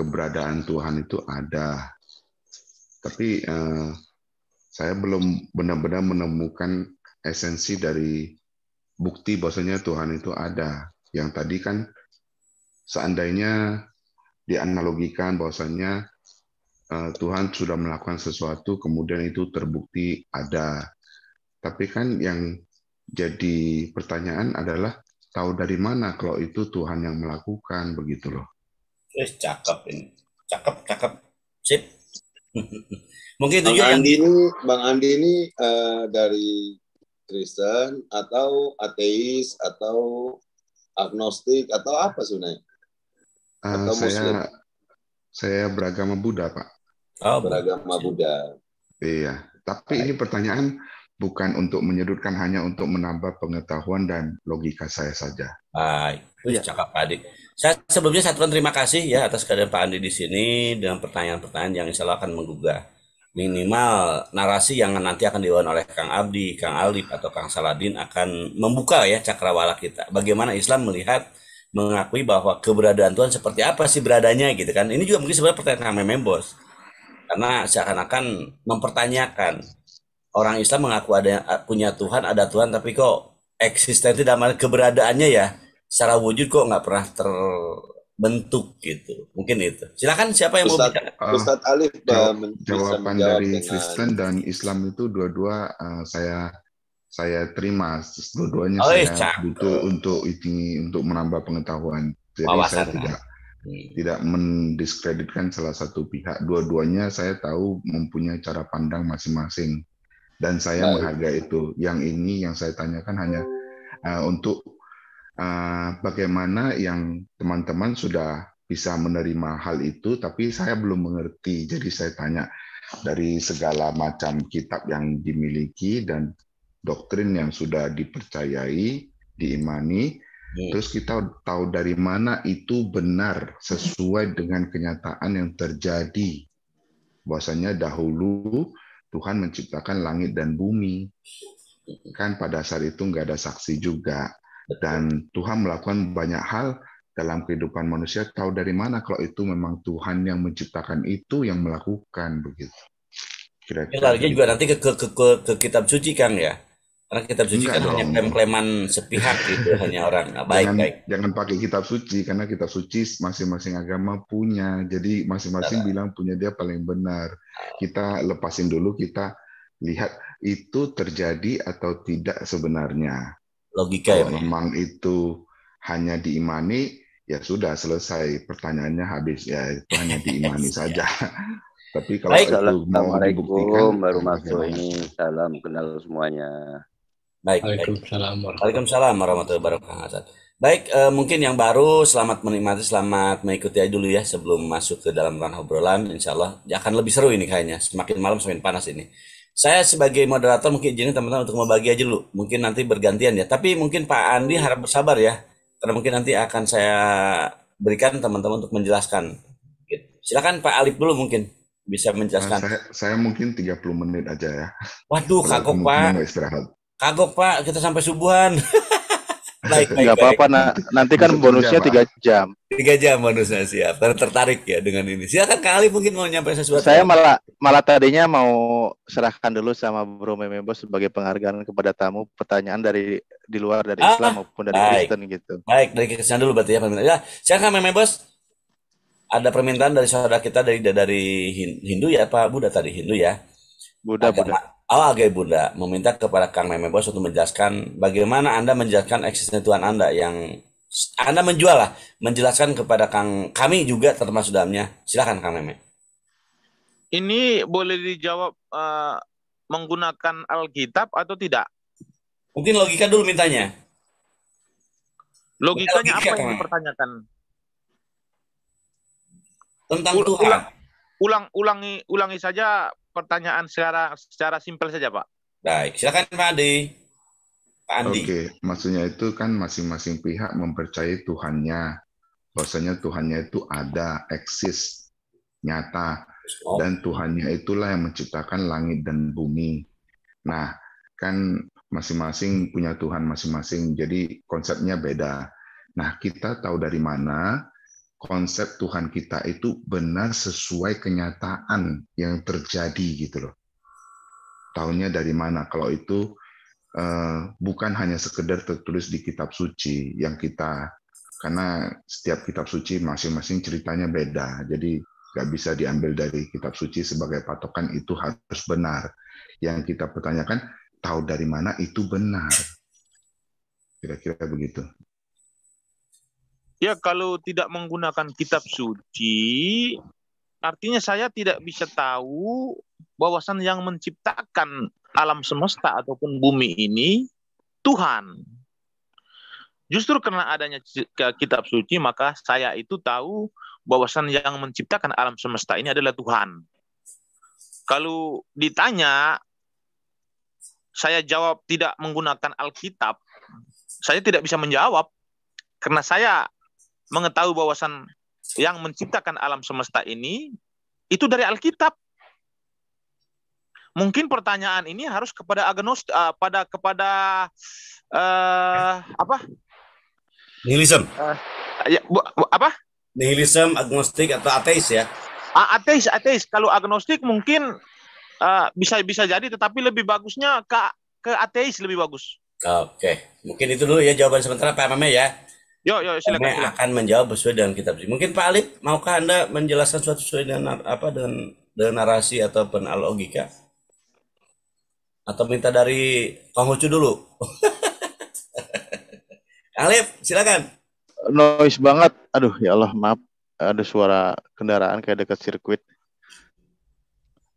keberadaan Tuhan itu ada. Tapi eh, saya belum benar-benar menemukan esensi dari bukti bahwasanya Tuhan itu ada. Yang tadi kan seandainya dianalogikan bahwasanya eh, Tuhan sudah melakukan sesuatu kemudian itu terbukti ada. Tapi kan yang jadi pertanyaan adalah tahu dari mana kalau itu Tuhan yang melakukan begitu loh. Eh, cakep ini. Cakep, cakep. Sip. Mungkin itu Bang yang Andi ini, Bang Andi ini uh, dari Kristen atau ateis atau agnostik atau apa sebenarnya? Uh, atau saya, Muslim? Saya beragama Buddha, Pak. Oh, beragama Buddha. Iya, tapi ini pertanyaan bukan untuk menyudutkan hanya untuk menambah pengetahuan dan logika saya saja. Baik, itu ya. cakap Pak Andi. Saya sebelumnya saya terima kasih ya atas kehadiran Pak Andi di sini dengan pertanyaan-pertanyaan yang insya Allah akan menggugah minimal narasi yang nanti akan diwawan oleh Kang Abdi, Kang Alif atau Kang Saladin akan membuka ya cakrawala kita. Bagaimana Islam melihat mengakui bahwa keberadaan Tuhan seperti apa sih beradanya gitu kan. Ini juga mungkin sebenarnya pertanyaan Kang Memem Karena seakan-akan mempertanyakan orang Islam mengaku ada punya Tuhan, ada Tuhan, tapi kok eksistensi dan keberadaannya ya secara wujud kok nggak pernah terbentuk gitu. Mungkin itu. Silakan siapa yang Ustaz, mau bicara? Uh, Ustaz ah, Alif jawab, jawaban dari dengan... Kristen dan Islam itu dua-dua uh, saya saya terima dua-duanya oh, saya butuh untuk ini untuk menambah pengetahuan. Jadi Wawasan, saya tidak ya. tidak mendiskreditkan salah satu pihak. Dua-duanya saya tahu mempunyai cara pandang masing-masing dan saya Baik. menghargai itu. Yang ini yang saya tanyakan hanya uh, untuk uh, bagaimana yang teman-teman sudah bisa menerima hal itu, tapi saya belum mengerti. Jadi saya tanya dari segala macam kitab yang dimiliki dan doktrin yang sudah dipercayai, diimani. Baik. Terus kita tahu dari mana itu benar sesuai dengan kenyataan yang terjadi. Bahwasanya dahulu Tuhan menciptakan langit dan bumi. Kan pada saat itu nggak ada saksi juga. Dan Tuhan melakukan banyak hal dalam kehidupan manusia. Tahu dari mana kalau itu memang Tuhan yang menciptakan itu yang melakukan begitu. Kira-kira. Ya, juga gitu. nanti ke, ke, ke, ke kitab suci kan ya? Karena kitab suci Enggak kan dong. hanya klaim-klaiman sepihak gitu, hanya orang. Nah, baik, jangan, baik. Jangan pakai kitab suci, karena kitab suci masing-masing agama punya. Jadi masing-masing bilang punya dia paling benar. Nah. Kita lepasin dulu, kita lihat itu terjadi atau tidak sebenarnya. Logika ya, ya. memang itu hanya diimani, ya sudah selesai. Pertanyaannya habis ya, itu hanya diimani saja. Tapi kalau Baik, itu mau dibuktikan, baru masuk ini. Salam kenal semuanya. Baik. Waalaikumsalam. Baik. Waalaikumsalam warahmatullahi wabarakatuh. Baik, eh, mungkin yang baru selamat menikmati, selamat mengikuti aja dulu ya sebelum masuk ke dalam ranah obrolan. Insya Allah ya akan lebih seru ini kayaknya. Semakin malam semakin panas ini. Saya sebagai moderator mungkin izinin teman-teman untuk membagi aja dulu. Mungkin nanti bergantian ya. Tapi mungkin Pak Andi harap bersabar ya. Karena mungkin nanti akan saya berikan teman-teman untuk menjelaskan. Silakan Pak Alif dulu mungkin bisa menjelaskan. Nah, saya, saya mungkin 30 menit aja ya. Waduh, kagok Pak. Istirahat. Kagok Pak, kita sampai subuhan. baik, baik, apa-apa, na nanti kan bonusnya tiga jam. Tiga jam bonusnya siap. Ter tertarik ya dengan ini. Silakan kali mungkin mau nyampe sesuatu. Saya malah malah tadinya mau serahkan dulu sama Bro Memebo sebagai penghargaan kepada tamu pertanyaan dari di luar dari ah, Islam maupun dari baik. Kristen gitu. Baik, dari Kristen dulu berarti ya pemirsa Ya, silakan Memebos. Ada permintaan dari saudara kita dari dari Hindu ya Pak Buddha tadi Hindu ya. Buddha Buddha. Awal gaya Bunda meminta kepada Kang Meme Bos untuk menjelaskan bagaimana Anda menjelaskan eksistensi Tuhan Anda yang Anda menjual lah, menjelaskan kepada Kang kami juga termasuk dalamnya. Silakan Kang Meme. Ini boleh dijawab uh, menggunakan Alkitab atau tidak? Mungkin logika dulu mintanya. Logikanya logika, apa yang dipertanyakan? Tentang Tuhan. Ulang, ulang ulangi ulangi saja pertanyaan secara secara simpel saja, Pak. Baik, silakan Pak Andi. Pak Andi. Oke, maksudnya itu kan masing-masing pihak mempercayai Tuhannya. Bahwasanya Tuhannya itu ada, eksis, nyata. Oh. Dan Tuhannya itulah yang menciptakan langit dan bumi. Nah, kan masing-masing punya Tuhan masing-masing. Jadi konsepnya beda. Nah, kita tahu dari mana konsep Tuhan kita itu benar sesuai kenyataan yang terjadi gitu loh. Tahunnya dari mana? Kalau itu uh, bukan hanya sekedar tertulis di kitab suci yang kita karena setiap kitab suci masing-masing ceritanya beda. Jadi nggak bisa diambil dari kitab suci sebagai patokan itu harus benar. Yang kita pertanyakan tahu dari mana itu benar. Kira-kira begitu. Ya kalau tidak menggunakan kitab suci, artinya saya tidak bisa tahu bahwasan yang menciptakan alam semesta ataupun bumi ini Tuhan. Justru karena adanya kitab suci, maka saya itu tahu bahwasan yang menciptakan alam semesta ini adalah Tuhan. Kalau ditanya, saya jawab tidak menggunakan Alkitab, saya tidak bisa menjawab karena saya mengetahui bahwasan yang menciptakan alam semesta ini itu dari Alkitab. Mungkin pertanyaan ini harus kepada agnost uh, eh, pada kepada uh, apa? Nihilism. Uh, ya, bu, bu, apa? Nihilism, agnostik atau ateis ya? Uh, ateis, ateis. Kalau agnostik mungkin uh, bisa bisa jadi, tetapi lebih bagusnya ke ke ateis lebih bagus. Oke, mungkin itu dulu ya jawaban sementara Pak Mame ya. Yo, yo, silakan, akan menjawab sesuai dengan kitab suci. Mungkin Pak Alif, maukah Anda menjelaskan suatu sesuai dengan apa dengan, dengan narasi atau logika? Atau minta dari Kang Hucu dulu? Alif, silakan. Noise banget. Aduh, ya Allah, maaf. Ada suara kendaraan kayak dekat sirkuit.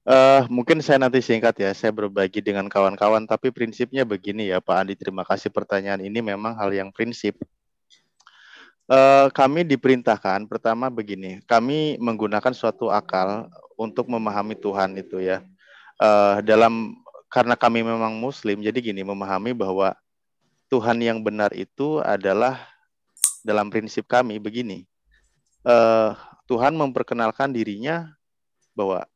Uh, mungkin saya nanti singkat ya, saya berbagi dengan kawan-kawan, tapi prinsipnya begini ya Pak Andi, terima kasih pertanyaan ini memang hal yang prinsip. Uh, kami diperintahkan pertama begini, kami menggunakan suatu akal untuk memahami Tuhan itu ya. Uh, dalam karena kami memang Muslim, jadi gini memahami bahwa Tuhan yang benar itu adalah dalam prinsip kami begini. Uh, Tuhan memperkenalkan dirinya bahwa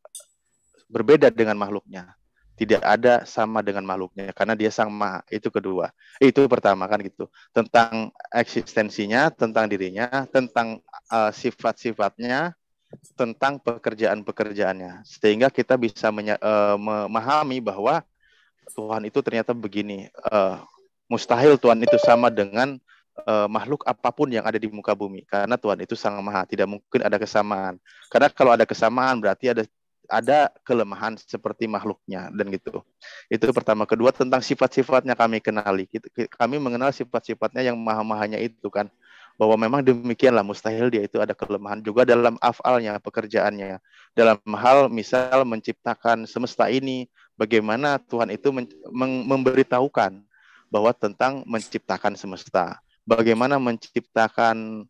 berbeda dengan makhluknya tidak ada sama dengan makhluknya karena dia sang maha itu kedua itu pertama kan gitu tentang eksistensinya tentang dirinya tentang uh, sifat-sifatnya tentang pekerjaan-pekerjaannya sehingga kita bisa uh, memahami bahwa Tuhan itu ternyata begini uh, mustahil Tuhan itu sama dengan uh, makhluk apapun yang ada di muka bumi karena Tuhan itu sang maha tidak mungkin ada kesamaan karena kalau ada kesamaan berarti ada ada kelemahan seperti makhluknya dan gitu. Itu pertama. Kedua tentang sifat-sifatnya kami kenali. Kami mengenal sifat-sifatnya yang maha-mahanya itu kan bahwa memang demikianlah mustahil dia itu ada kelemahan juga dalam afalnya pekerjaannya dalam hal misal menciptakan semesta ini bagaimana Tuhan itu memberitahukan bahwa tentang menciptakan semesta bagaimana menciptakan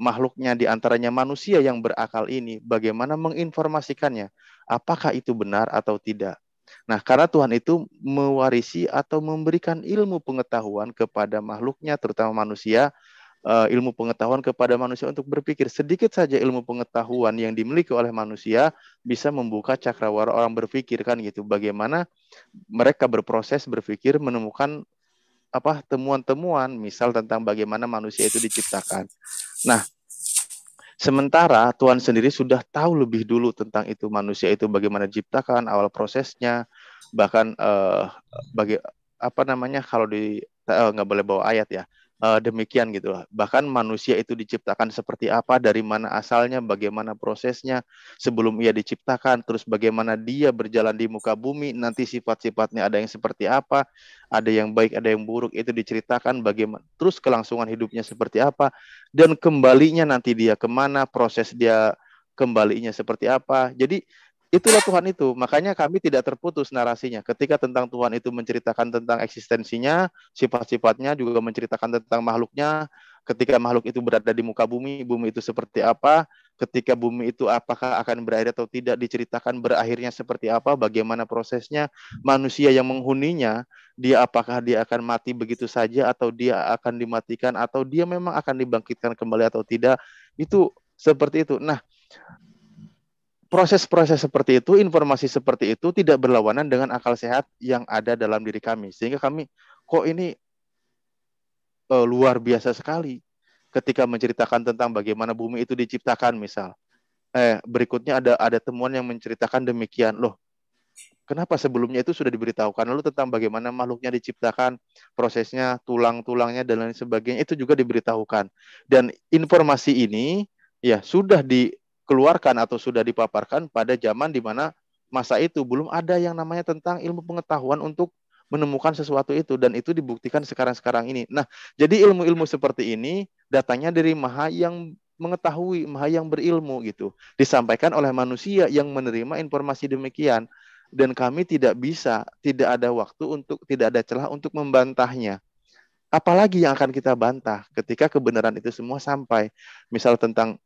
makhluknya di antaranya manusia yang berakal ini, bagaimana menginformasikannya? Apakah itu benar atau tidak? Nah, karena Tuhan itu mewarisi atau memberikan ilmu pengetahuan kepada makhluknya, terutama manusia, eh, ilmu pengetahuan kepada manusia untuk berpikir. Sedikit saja ilmu pengetahuan yang dimiliki oleh manusia bisa membuka cakrawala orang berpikir kan gitu. Bagaimana mereka berproses berpikir menemukan apa temuan-temuan misal tentang bagaimana manusia itu diciptakan. Nah, sementara Tuhan sendiri sudah tahu lebih dulu tentang itu manusia itu bagaimana diciptakan, awal prosesnya, bahkan eh, bagi apa namanya kalau di eh, nggak eh, boleh bawa ayat ya uh, demikian gitu lah. Bahkan manusia itu diciptakan seperti apa, dari mana asalnya, bagaimana prosesnya sebelum ia diciptakan, terus bagaimana dia berjalan di muka bumi, nanti sifat-sifatnya ada yang seperti apa, ada yang baik, ada yang buruk, itu diceritakan bagaimana, terus kelangsungan hidupnya seperti apa, dan kembalinya nanti dia kemana, proses dia kembalinya seperti apa. Jadi Itulah Tuhan itu. Makanya kami tidak terputus narasinya. Ketika tentang Tuhan itu menceritakan tentang eksistensinya, sifat-sifatnya juga menceritakan tentang makhluknya. Ketika makhluk itu berada di muka bumi, bumi itu seperti apa? Ketika bumi itu apakah akan berakhir atau tidak diceritakan berakhirnya seperti apa? Bagaimana prosesnya? Manusia yang menghuninya, dia apakah dia akan mati begitu saja atau dia akan dimatikan atau dia memang akan dibangkitkan kembali atau tidak? Itu seperti itu. Nah, proses-proses seperti itu, informasi seperti itu tidak berlawanan dengan akal sehat yang ada dalam diri kami. Sehingga kami kok ini e, luar biasa sekali ketika menceritakan tentang bagaimana bumi itu diciptakan misal. Eh berikutnya ada ada temuan yang menceritakan demikian. Loh, kenapa sebelumnya itu sudah diberitahukan lalu tentang bagaimana makhluknya diciptakan, prosesnya, tulang-tulangnya dan lain sebagainya itu juga diberitahukan. Dan informasi ini ya sudah di dikeluarkan atau sudah dipaparkan pada zaman di mana masa itu belum ada yang namanya tentang ilmu pengetahuan untuk menemukan sesuatu itu dan itu dibuktikan sekarang-sekarang ini. Nah, jadi ilmu-ilmu seperti ini datangnya dari maha yang mengetahui, maha yang berilmu gitu. Disampaikan oleh manusia yang menerima informasi demikian dan kami tidak bisa, tidak ada waktu untuk tidak ada celah untuk membantahnya. Apalagi yang akan kita bantah ketika kebenaran itu semua sampai. Misal tentang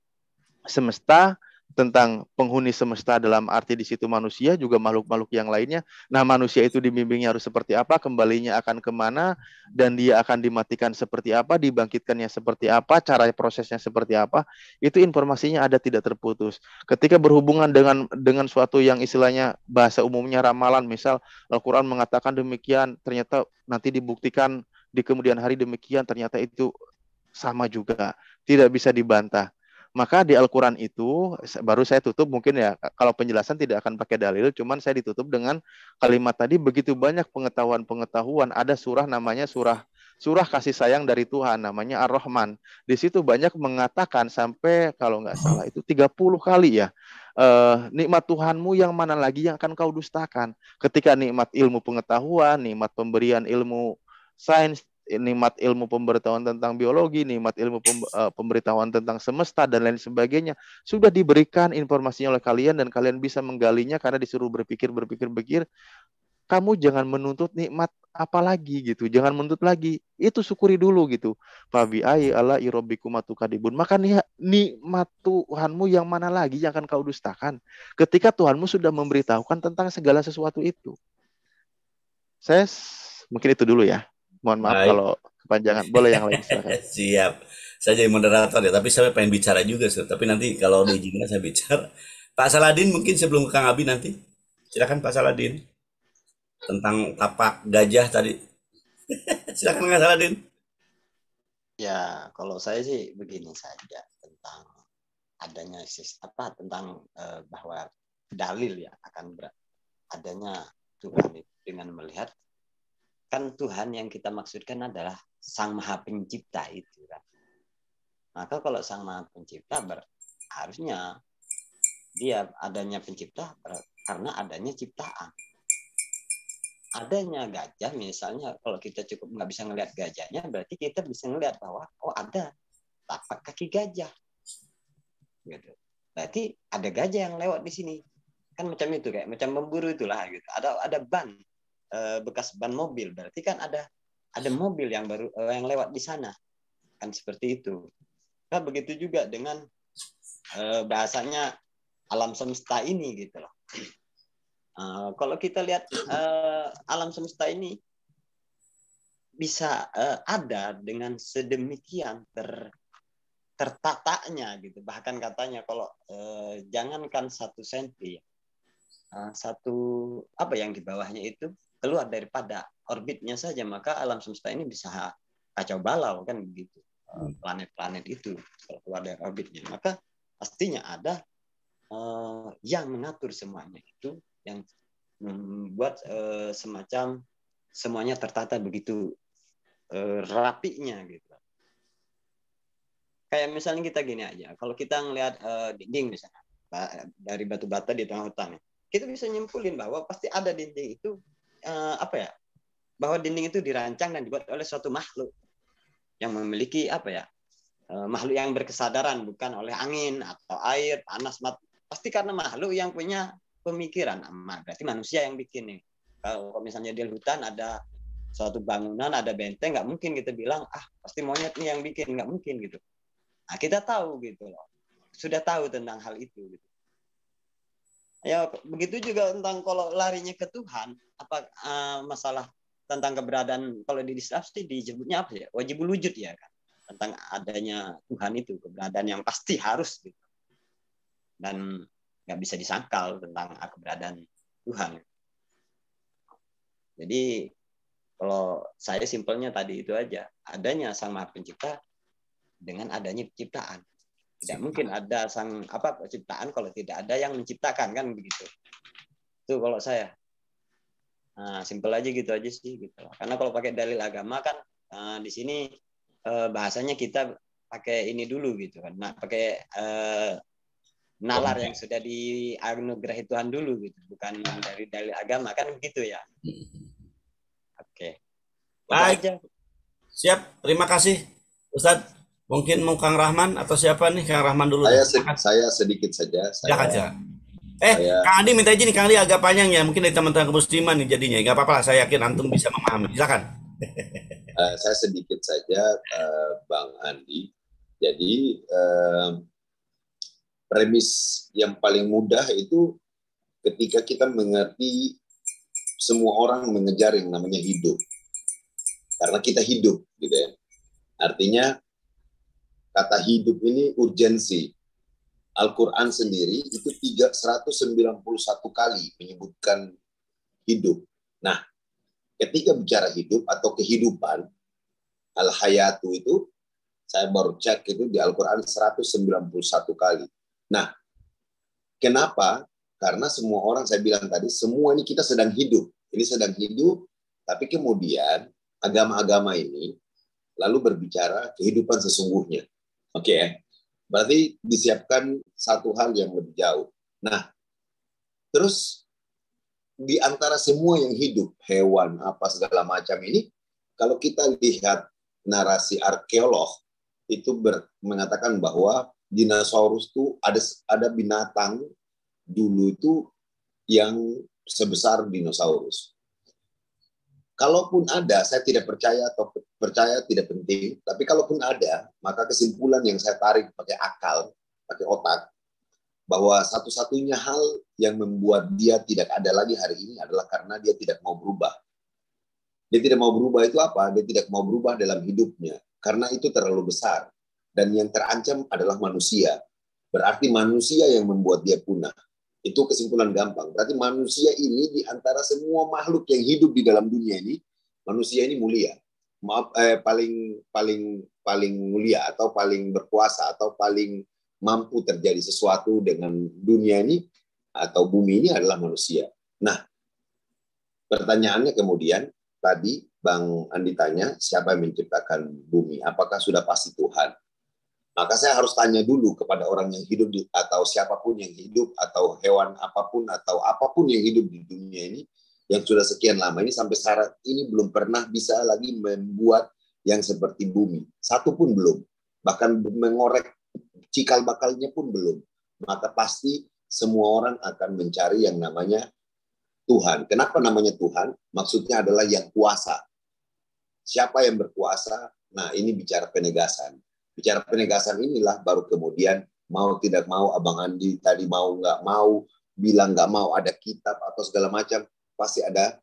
semesta tentang penghuni semesta dalam arti di situ manusia juga makhluk-makhluk yang lainnya. Nah manusia itu dibimbingnya harus seperti apa, kembalinya akan kemana, dan dia akan dimatikan seperti apa, dibangkitkannya seperti apa, cara prosesnya seperti apa. Itu informasinya ada tidak terputus. Ketika berhubungan dengan dengan suatu yang istilahnya bahasa umumnya ramalan, misal Al-Quran mengatakan demikian, ternyata nanti dibuktikan di kemudian hari demikian, ternyata itu sama juga, tidak bisa dibantah maka di Al-Quran itu, baru saya tutup mungkin ya, kalau penjelasan tidak akan pakai dalil, cuman saya ditutup dengan kalimat tadi, begitu banyak pengetahuan-pengetahuan, ada surah namanya surah surah kasih sayang dari Tuhan, namanya Ar-Rahman. Di situ banyak mengatakan sampai, kalau nggak salah, itu 30 kali ya, eh, nikmat Tuhanmu yang mana lagi yang akan kau dustakan. Ketika nikmat ilmu pengetahuan, nikmat pemberian ilmu sains nikmat ilmu pemberitahuan tentang biologi, nikmat ilmu eh, pemberitahuan tentang semesta dan lain sebagainya sudah diberikan informasinya oleh kalian dan kalian bisa menggalinya karena disuruh berpikir berpikir berpikir. Kamu jangan menuntut nikmat apa lagi gitu, jangan menuntut lagi. Itu syukuri dulu gitu. Fabi ayi ala irobikum kadibun. Maka nih nikmat Tuhanmu yang mana lagi yang akan kau dustakan? Ketika Tuhanmu sudah memberitahukan tentang segala sesuatu itu. Saya mungkin itu dulu ya. Mohon maaf Baik. kalau kepanjangan. Boleh yang lain silakan. Siap. Saya jadi moderator ya, tapi saya pengen bicara juga, sir. Tapi nanti kalau diizinkan saya bicara. Pak Saladin mungkin sebelum ke Kang Abi nanti. Silakan Pak Saladin. Tentang tapak gajah tadi. silakan Kang Saladin. Ya, kalau saya sih begini saja tentang adanya apa tentang eh, bahwa dalil ya akan berat adanya Tuhan dengan melihat kan Tuhan yang kita maksudkan adalah Sang Maha Pencipta itu kan. Maka kalau Sang Maha Pencipta ber, harusnya dia adanya pencipta ber, karena adanya ciptaan. Adanya gajah misalnya kalau kita cukup nggak bisa ngelihat gajahnya berarti kita bisa ngelihat bahwa oh ada tapak kaki gajah. Gitu. Berarti ada gajah yang lewat di sini. Kan macam itu kayak macam memburu itulah gitu. Ada ada ban Eh, bekas ban mobil berarti kan ada ada mobil yang baru eh, yang lewat di sana kan seperti itu nah begitu juga dengan eh, bahasanya alam semesta ini gitu loh kalau kita lihat alam semesta ini bisa ada dengan sedemikian ter tertatanya gitu bahkan katanya kalau jangankan satu senti satu apa yang di bawahnya itu keluar daripada orbitnya saja maka alam semesta ini bisa kacau balau kan begitu hmm. eh, planet-planet itu kalau keluar dari orbitnya maka pastinya ada eh, yang mengatur semuanya itu yang membuat eh, semacam semuanya tertata begitu uh, rapinya gitu kayak misalnya kita gini aja kalau kita ngelihat uh, dinding misalnya dari batu bata di tengah hutan kita bisa nyimpulin bahwa pasti ada dinding itu uh, apa ya bahwa dinding itu dirancang dan dibuat oleh suatu makhluk yang memiliki apa ya uh, makhluk yang berkesadaran bukan oleh angin atau air panas mat pasti karena makhluk yang punya pemikiran aman nah, berarti manusia yang bikin nih kalau misalnya di hutan ada suatu bangunan ada benteng nggak mungkin kita bilang ah pasti monyet nih yang bikin nggak mungkin gitu nah, kita tahu gitu loh sudah tahu tentang hal itu gitu Ya begitu juga tentang kalau larinya ke Tuhan, apa uh, masalah tentang keberadaan kalau di disrupsi disebutnya apa ya? wajib wujud ya kan. Tentang adanya Tuhan itu keberadaan yang pasti harus gitu. Dan nggak bisa disangkal tentang ah, keberadaan Tuhan. Jadi kalau saya simpelnya tadi itu aja, adanya Sang Maha Pencipta dengan adanya penciptaan. Tidak mungkin ada sang apa ciptaan kalau tidak ada yang menciptakan kan begitu. Itu kalau saya. Nah, simpel aja gitu aja sih gitu. Karena kalau pakai dalil agama kan uh, di sini uh, bahasanya kita pakai ini dulu gitu kan. Nah, pakai uh, nalar yang sudah di anugerah Tuhan dulu gitu, bukan dari dalil agama kan begitu ya. Oke. Okay. Baik. Siap. Terima kasih Ustadz. Mungkin mau Kang Rahman atau siapa nih Kang Rahman dulu. Saya, se saya sedikit saja. Saya, aja. Eh, saya... Kang Andi minta izin, Kang Andi agak panjang ya. Mungkin dari teman-teman kemusliman nih jadinya. Gak apa-apa lah, saya yakin Antum bisa memahami. Silakan. uh, saya sedikit saja, uh, Bang Andi. Jadi, uh, premis yang paling mudah itu ketika kita mengerti semua orang mengejar yang namanya hidup. Karena kita hidup, gitu ya. Artinya, kata hidup ini urgensi. Al-Quran sendiri itu 391 kali menyebutkan hidup. Nah, ketika bicara hidup atau kehidupan, al-hayatu itu, saya baru cek itu di Al-Quran 191 kali. Nah, kenapa? Karena semua orang, saya bilang tadi, semua ini kita sedang hidup. Ini sedang hidup, tapi kemudian agama-agama ini lalu berbicara kehidupan sesungguhnya Oke okay, Berarti disiapkan satu hal yang lebih jauh. Nah, terus di antara semua yang hidup, hewan, apa segala macam ini, kalau kita lihat narasi arkeolog, itu ber, mengatakan bahwa dinosaurus itu ada ada binatang dulu itu yang sebesar dinosaurus. Kalaupun ada, saya tidak percaya atau percaya tidak penting, tapi kalaupun ada, maka kesimpulan yang saya tarik pakai akal, pakai otak, bahwa satu-satunya hal yang membuat dia tidak ada lagi hari ini adalah karena dia tidak mau berubah. Dia tidak mau berubah itu apa? Dia tidak mau berubah dalam hidupnya, karena itu terlalu besar. Dan yang terancam adalah manusia. Berarti manusia yang membuat dia punah. Itu kesimpulan gampang. Berarti manusia ini di antara semua makhluk yang hidup di dalam dunia ini, manusia ini mulia. Maaf, eh, paling paling paling mulia atau paling berkuasa atau paling mampu terjadi sesuatu dengan dunia ini atau bumi ini adalah manusia. Nah, pertanyaannya kemudian tadi Bang Andi tanya siapa yang menciptakan bumi? Apakah sudah pasti Tuhan? maka saya harus tanya dulu kepada orang yang hidup di, atau siapapun yang hidup atau hewan apapun atau apapun yang hidup di dunia ini yang sudah sekian lama ini sampai saat ini belum pernah bisa lagi membuat yang seperti bumi satu pun belum bahkan mengorek cikal bakalnya pun belum maka pasti semua orang akan mencari yang namanya Tuhan. Kenapa namanya Tuhan? Maksudnya adalah yang kuasa. Siapa yang berkuasa? Nah, ini bicara penegasan bicara penegasan inilah baru kemudian mau tidak mau Abang Andi tadi mau nggak mau bilang nggak mau ada kitab atau segala macam pasti ada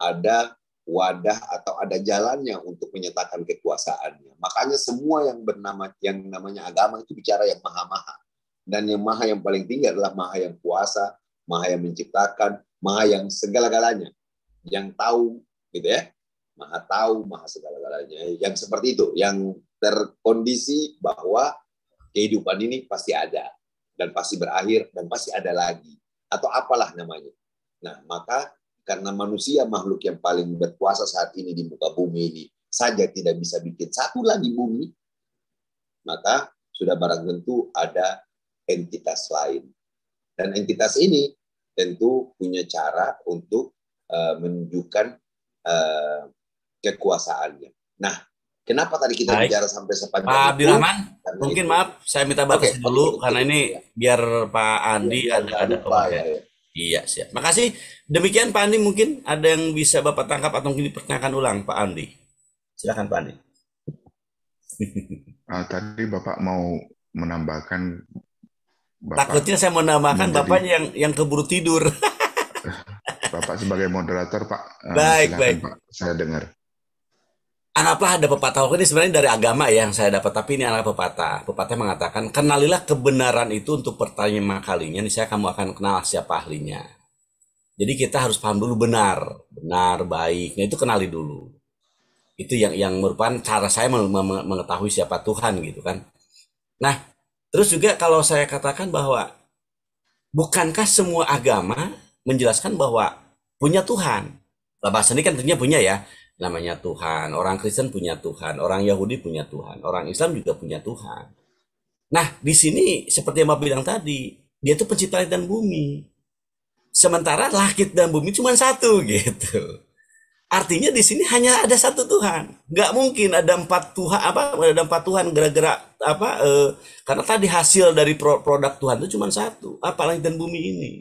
ada wadah atau ada jalannya untuk menyatakan kekuasaannya. Makanya semua yang bernama yang namanya agama itu bicara yang maha-maha. Dan yang maha yang paling tinggi adalah maha yang kuasa, maha yang menciptakan, maha yang segala-galanya. Yang tahu gitu ya. Maha tahu, maha segala-galanya. Yang seperti itu, yang terkondisi bahwa kehidupan ini pasti ada dan pasti berakhir dan pasti ada lagi atau apalah namanya. Nah, maka karena manusia makhluk yang paling berkuasa saat ini di muka bumi ini saja tidak bisa bikin satu lagi bumi, maka sudah barang tentu ada entitas lain. Dan entitas ini tentu punya cara untuk eh, menunjukkan eh, kekuasaannya. Nah, Kenapa tadi kita Baik. bicara sampai sepanjang Pak Abdurrahman, mungkin itu. maaf saya minta batas okay. dulu okay. karena ini biar Pak Andi ya, ada ada lupa, ya, ya. Iya siap. Makasih. Demikian Pak Andi mungkin ada yang bisa Bapak tangkap atau mungkin dipertanyakan ulang Pak Andi. Silakan Pak Andi. uh, tadi Bapak mau menambahkan Bapak Takutnya saya menambahkan menjadi... Bapak yang yang keburu tidur. Bapak sebagai moderator Pak. Ah, baik, silakan, baik. Pak. Saya dengar. Anaplah ada pepatah ini sebenarnya dari agama ya yang saya dapat tapi ini anak pepatah. Pepatah mengatakan kenalilah kebenaran itu untuk pertama kalinya ini saya kamu akan kenal siapa ahlinya. Jadi kita harus paham dulu benar, benar baik. Nah itu kenali dulu. Itu yang yang merupakan cara saya mengetahui siapa Tuhan gitu kan. Nah terus juga kalau saya katakan bahwa bukankah semua agama menjelaskan bahwa punya Tuhan? bahasa ini kan tentunya punya ya namanya Tuhan. Orang Kristen punya Tuhan, orang Yahudi punya Tuhan, orang Islam juga punya Tuhan. Nah, di sini seperti yang Bapak bilang tadi, dia itu pencipta dan bumi. Sementara langit dan bumi cuma satu gitu. Artinya di sini hanya ada satu Tuhan. Nggak mungkin ada empat Tuhan apa ada empat Tuhan gara-gara apa eh, karena tadi hasil dari produk Tuhan itu cuma satu, apa langit dan bumi ini.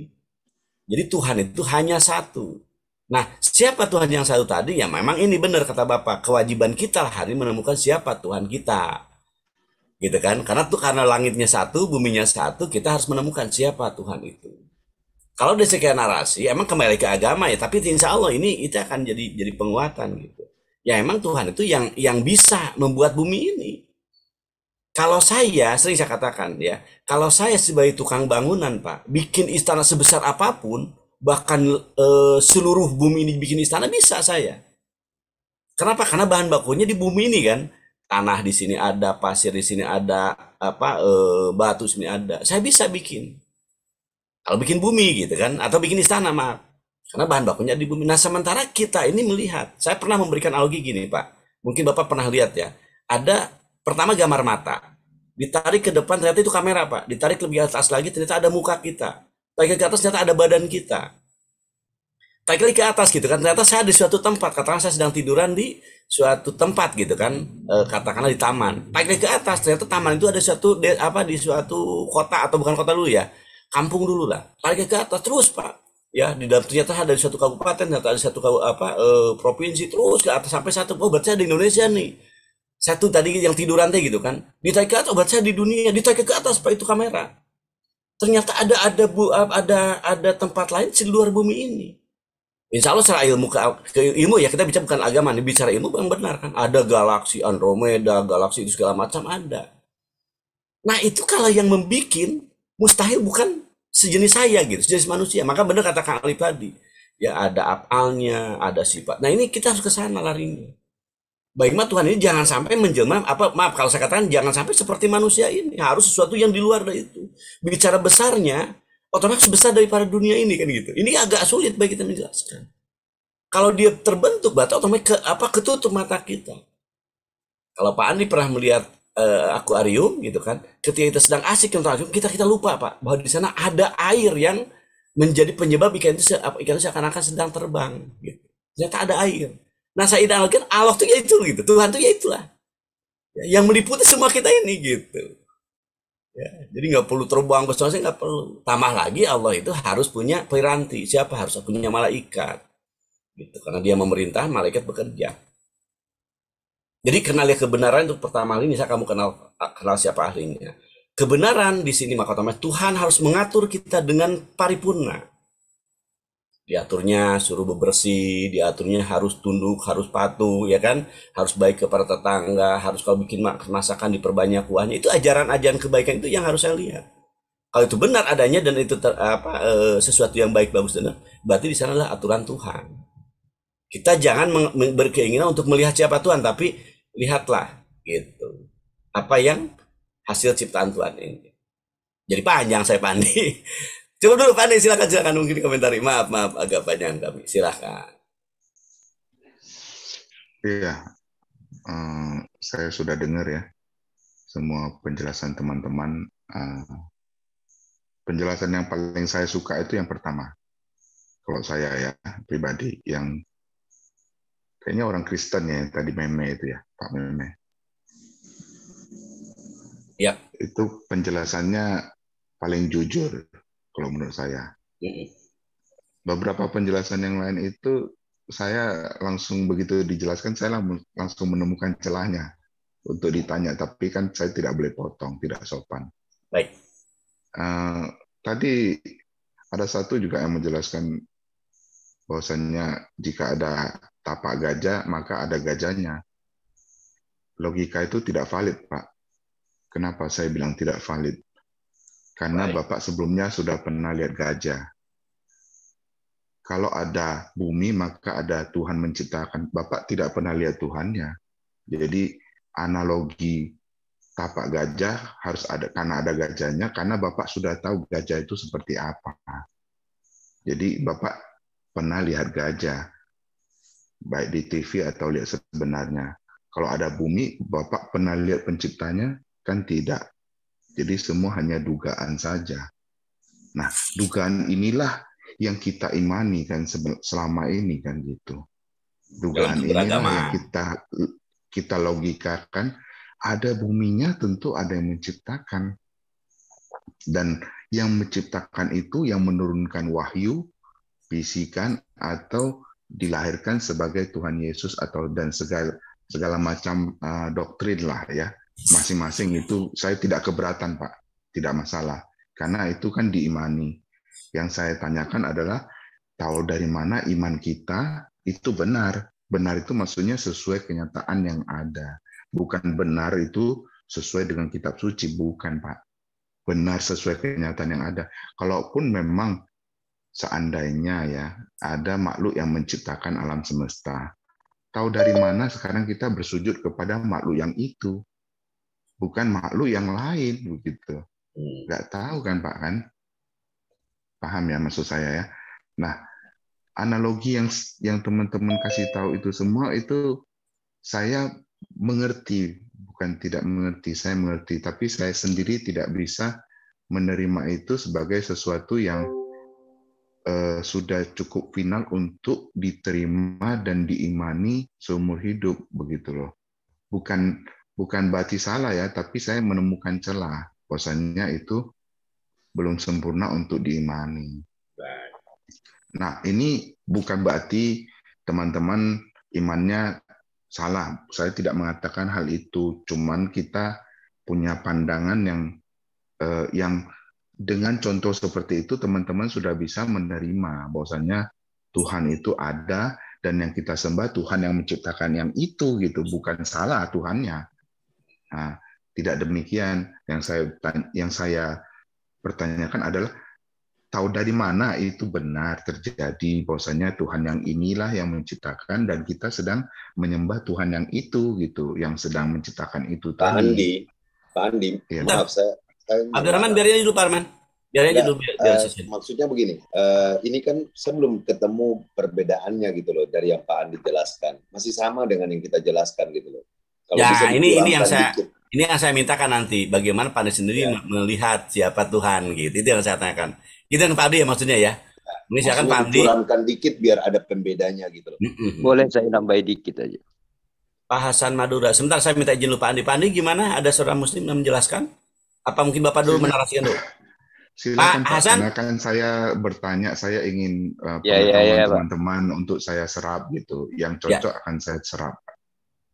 Jadi Tuhan itu hanya satu. Nah, siapa Tuhan yang satu tadi? Ya memang ini benar kata Bapak, kewajiban kita hari menemukan siapa Tuhan kita. Gitu kan? Karena tuh karena langitnya satu, buminya satu, kita harus menemukan siapa Tuhan itu. Kalau dari sekian narasi, emang kembali ke agama ya, tapi insya Allah ini itu akan jadi jadi penguatan gitu. Ya emang Tuhan itu yang yang bisa membuat bumi ini. Kalau saya sering saya katakan ya, kalau saya sebagai tukang bangunan pak, bikin istana sebesar apapun, bahkan e, seluruh bumi ini bikin istana bisa saya. Kenapa? Karena bahan bakunya di bumi ini kan. Tanah di sini ada, pasir di sini ada, apa e, batu di sini ada. Saya bisa bikin. Kalau bikin bumi gitu kan atau bikin istana maaf. Karena bahan bakunya di bumi. Nah, sementara kita ini melihat. Saya pernah memberikan algi gini, Pak. Mungkin Bapak pernah lihat ya. Ada pertama gambar mata. Ditarik ke depan ternyata itu kamera, Pak. Ditarik lebih atas lagi ternyata ada muka kita Naik ke atas ternyata ada badan kita. Naik ke atas gitu kan. Ternyata saya di suatu tempat. Katakanlah saya sedang tiduran di suatu tempat gitu kan. E, katakanlah di taman. Naik ke atas ternyata taman itu ada suatu de, apa di suatu kota atau bukan kota dulu ya. Kampung dulu lah. Naik ke atas terus Pak. Ya, di dalam ternyata ada di suatu kabupaten, ternyata ada suatu apa e, provinsi terus ke atas sampai satu. Oh, berarti saya di Indonesia nih. Satu tadi yang tiduran teh gitu kan. Ditaik ke atas, oh, berarti saya di dunia. Ditaik ke atas Pak itu kamera ternyata ada ada bu eh, ada ada tempat lain di luar bumi ini Insya Allah secara ilmu ke, ke ilmu ya kita bicara bukan agama nih bicara ilmu yang benar kan ada galaksi Andromeda galaksi itu segala macam ada nah itu kalau yang membuat mustahil bukan sejenis saya gitu sejenis manusia maka benar kata Kang Ali tadi ya ada apalnya ada sifat nah ini kita harus ke sana larinya baik mah Tuhan ini jangan sampai menjelma apa maaf kalau saya katakan jangan sampai seperti manusia ini harus sesuatu yang di luar dari itu bicara besarnya otomatis besar daripada dunia ini kan gitu ini agak sulit bagi kita menjelaskan kalau dia terbentuk batu otomatis ke, apa ketutup mata kita kalau Pak Andi pernah melihat uh, akuarium gitu kan ketika kita sedang asik nonton kita kita lupa Pak bahwa di sana ada air yang menjadi penyebab ikan itu ikan itu seakan-akan sedang terbang gitu ternyata ada air Nah, saya tidak quran Allah tuh ya itu gitu. Tuhan tuh ya itulah. Ya, yang meliputi semua kita ini gitu. Ya, jadi nggak perlu terbuang ke sana, nggak perlu. Tambah lagi Allah itu harus punya peranti Siapa harus punya malaikat? Gitu, karena dia memerintah, malaikat bekerja. Jadi kenali ya kebenaran untuk pertama kali bisa kamu kenal kenal siapa ahlinya. Kebenaran di sini maka Tuhan harus mengatur kita dengan paripurna diaturnya suruh bebersih, diaturnya harus tunduk, harus patuh, ya kan? Harus baik kepada tetangga, harus kalau bikin masakan diperbanyak kuahnya. Itu ajaran-ajaran kebaikan itu yang harus saya lihat. Kalau itu benar adanya dan itu ter, apa e, sesuatu yang baik bagus benar, berarti di sanalah aturan Tuhan. Kita jangan berkeinginan untuk melihat siapa Tuhan, tapi lihatlah gitu. Apa yang hasil ciptaan Tuhan ini. Jadi panjang saya pandi. Cukup dulu Pak silakan silakan mungkin komentari. Maaf maaf agak panjang kami. Silakan. Iya, um, saya sudah dengar ya semua penjelasan teman-teman. Uh, penjelasan yang paling saya suka itu yang pertama. Kalau saya ya pribadi yang kayaknya orang Kristen ya tadi meme itu ya Pak Meme. Ya. Itu penjelasannya paling jujur kalau menurut saya. Beberapa penjelasan yang lain itu saya langsung begitu dijelaskan saya langsung menemukan celahnya untuk ditanya, tapi kan saya tidak boleh potong, tidak sopan. Baik. Uh, tadi ada satu juga yang menjelaskan bahwasannya jika ada tapak gajah maka ada gajahnya. Logika itu tidak valid, Pak. Kenapa saya bilang tidak valid? karena Baik. Bapak sebelumnya sudah pernah lihat gajah. Kalau ada bumi, maka ada Tuhan menciptakan. Bapak tidak pernah lihat Tuhannya. Jadi analogi tapak gajah harus ada karena ada gajahnya, karena Bapak sudah tahu gajah itu seperti apa. Jadi Bapak pernah lihat gajah, baik di TV atau lihat sebenarnya. Kalau ada bumi, Bapak pernah lihat penciptanya? Kan tidak. Jadi semua hanya dugaan saja. Nah, dugaan inilah yang kita imani kan selama ini kan gitu. Dugaan inilah yang kita kita logikakan ada buminya tentu ada yang menciptakan. Dan yang menciptakan itu yang menurunkan wahyu, bisikan atau dilahirkan sebagai Tuhan Yesus atau dan segala segala macam uh, doktrin lah ya masing-masing itu saya tidak keberatan Pak, tidak masalah. Karena itu kan diimani. Yang saya tanyakan adalah tahu dari mana iman kita itu benar. Benar itu maksudnya sesuai kenyataan yang ada. Bukan benar itu sesuai dengan kitab suci, bukan Pak. Benar sesuai kenyataan yang ada. Kalaupun memang seandainya ya ada makhluk yang menciptakan alam semesta. Tahu dari mana sekarang kita bersujud kepada makhluk yang itu? bukan makhluk yang lain begitu. Hmm. Nggak tahu kan Pak kan? Paham ya maksud saya ya. Nah, analogi yang yang teman-teman kasih tahu itu semua itu saya mengerti, bukan tidak mengerti, saya mengerti, tapi saya sendiri tidak bisa menerima itu sebagai sesuatu yang uh, sudah cukup final untuk diterima dan diimani seumur hidup begitu loh. Bukan bukan berarti salah ya, tapi saya menemukan celah. Bahwasanya itu belum sempurna untuk diimani. Nah, ini bukan berarti teman-teman imannya salah. Saya tidak mengatakan hal itu, cuman kita punya pandangan yang eh, yang dengan contoh seperti itu teman-teman sudah bisa menerima bahwasanya Tuhan itu ada dan yang kita sembah Tuhan yang menciptakan yang itu gitu bukan salah Tuhannya Nah, tidak demikian. Yang saya yang saya pertanyakan adalah tahu dari mana itu benar terjadi bahwasanya Tuhan yang inilah yang menciptakan dan kita sedang menyembah Tuhan yang itu gitu yang sedang menciptakan itu tadi. Andi, Pak Andi, ya. maaf saya, saya Abdurrahman biarin dulu Pak Arman. Biarin nah, biar, biar eh, maksudnya begini, uh, ini kan saya belum ketemu perbedaannya gitu loh dari yang Pak Andi jelaskan. Masih sama dengan yang kita jelaskan gitu loh. Kalau ya ini ini yang saya gitu. ini yang saya mintakan nanti bagaimana Pak sendiri ya. melihat siapa Tuhan gitu itu yang saya tanyakan kita gitu yang Pak Abdi ya maksudnya ya misalkan Pak kurangkan dikit biar ada pembedanya gitu Mm -hmm. boleh saya nambahin dikit aja Pak Hasan Madura sebentar saya minta izin lupa Andi Pak Andi gimana ada seorang muslim yang menjelaskan apa mungkin Bapak dulu menarasikan dulu Silakan Pak, Pak Hasan. Silakan saya bertanya, saya ingin uh, ya, ya, ya, ya teman-teman ya, untuk saya serap gitu. Yang ya. cocok ya. akan saya serap.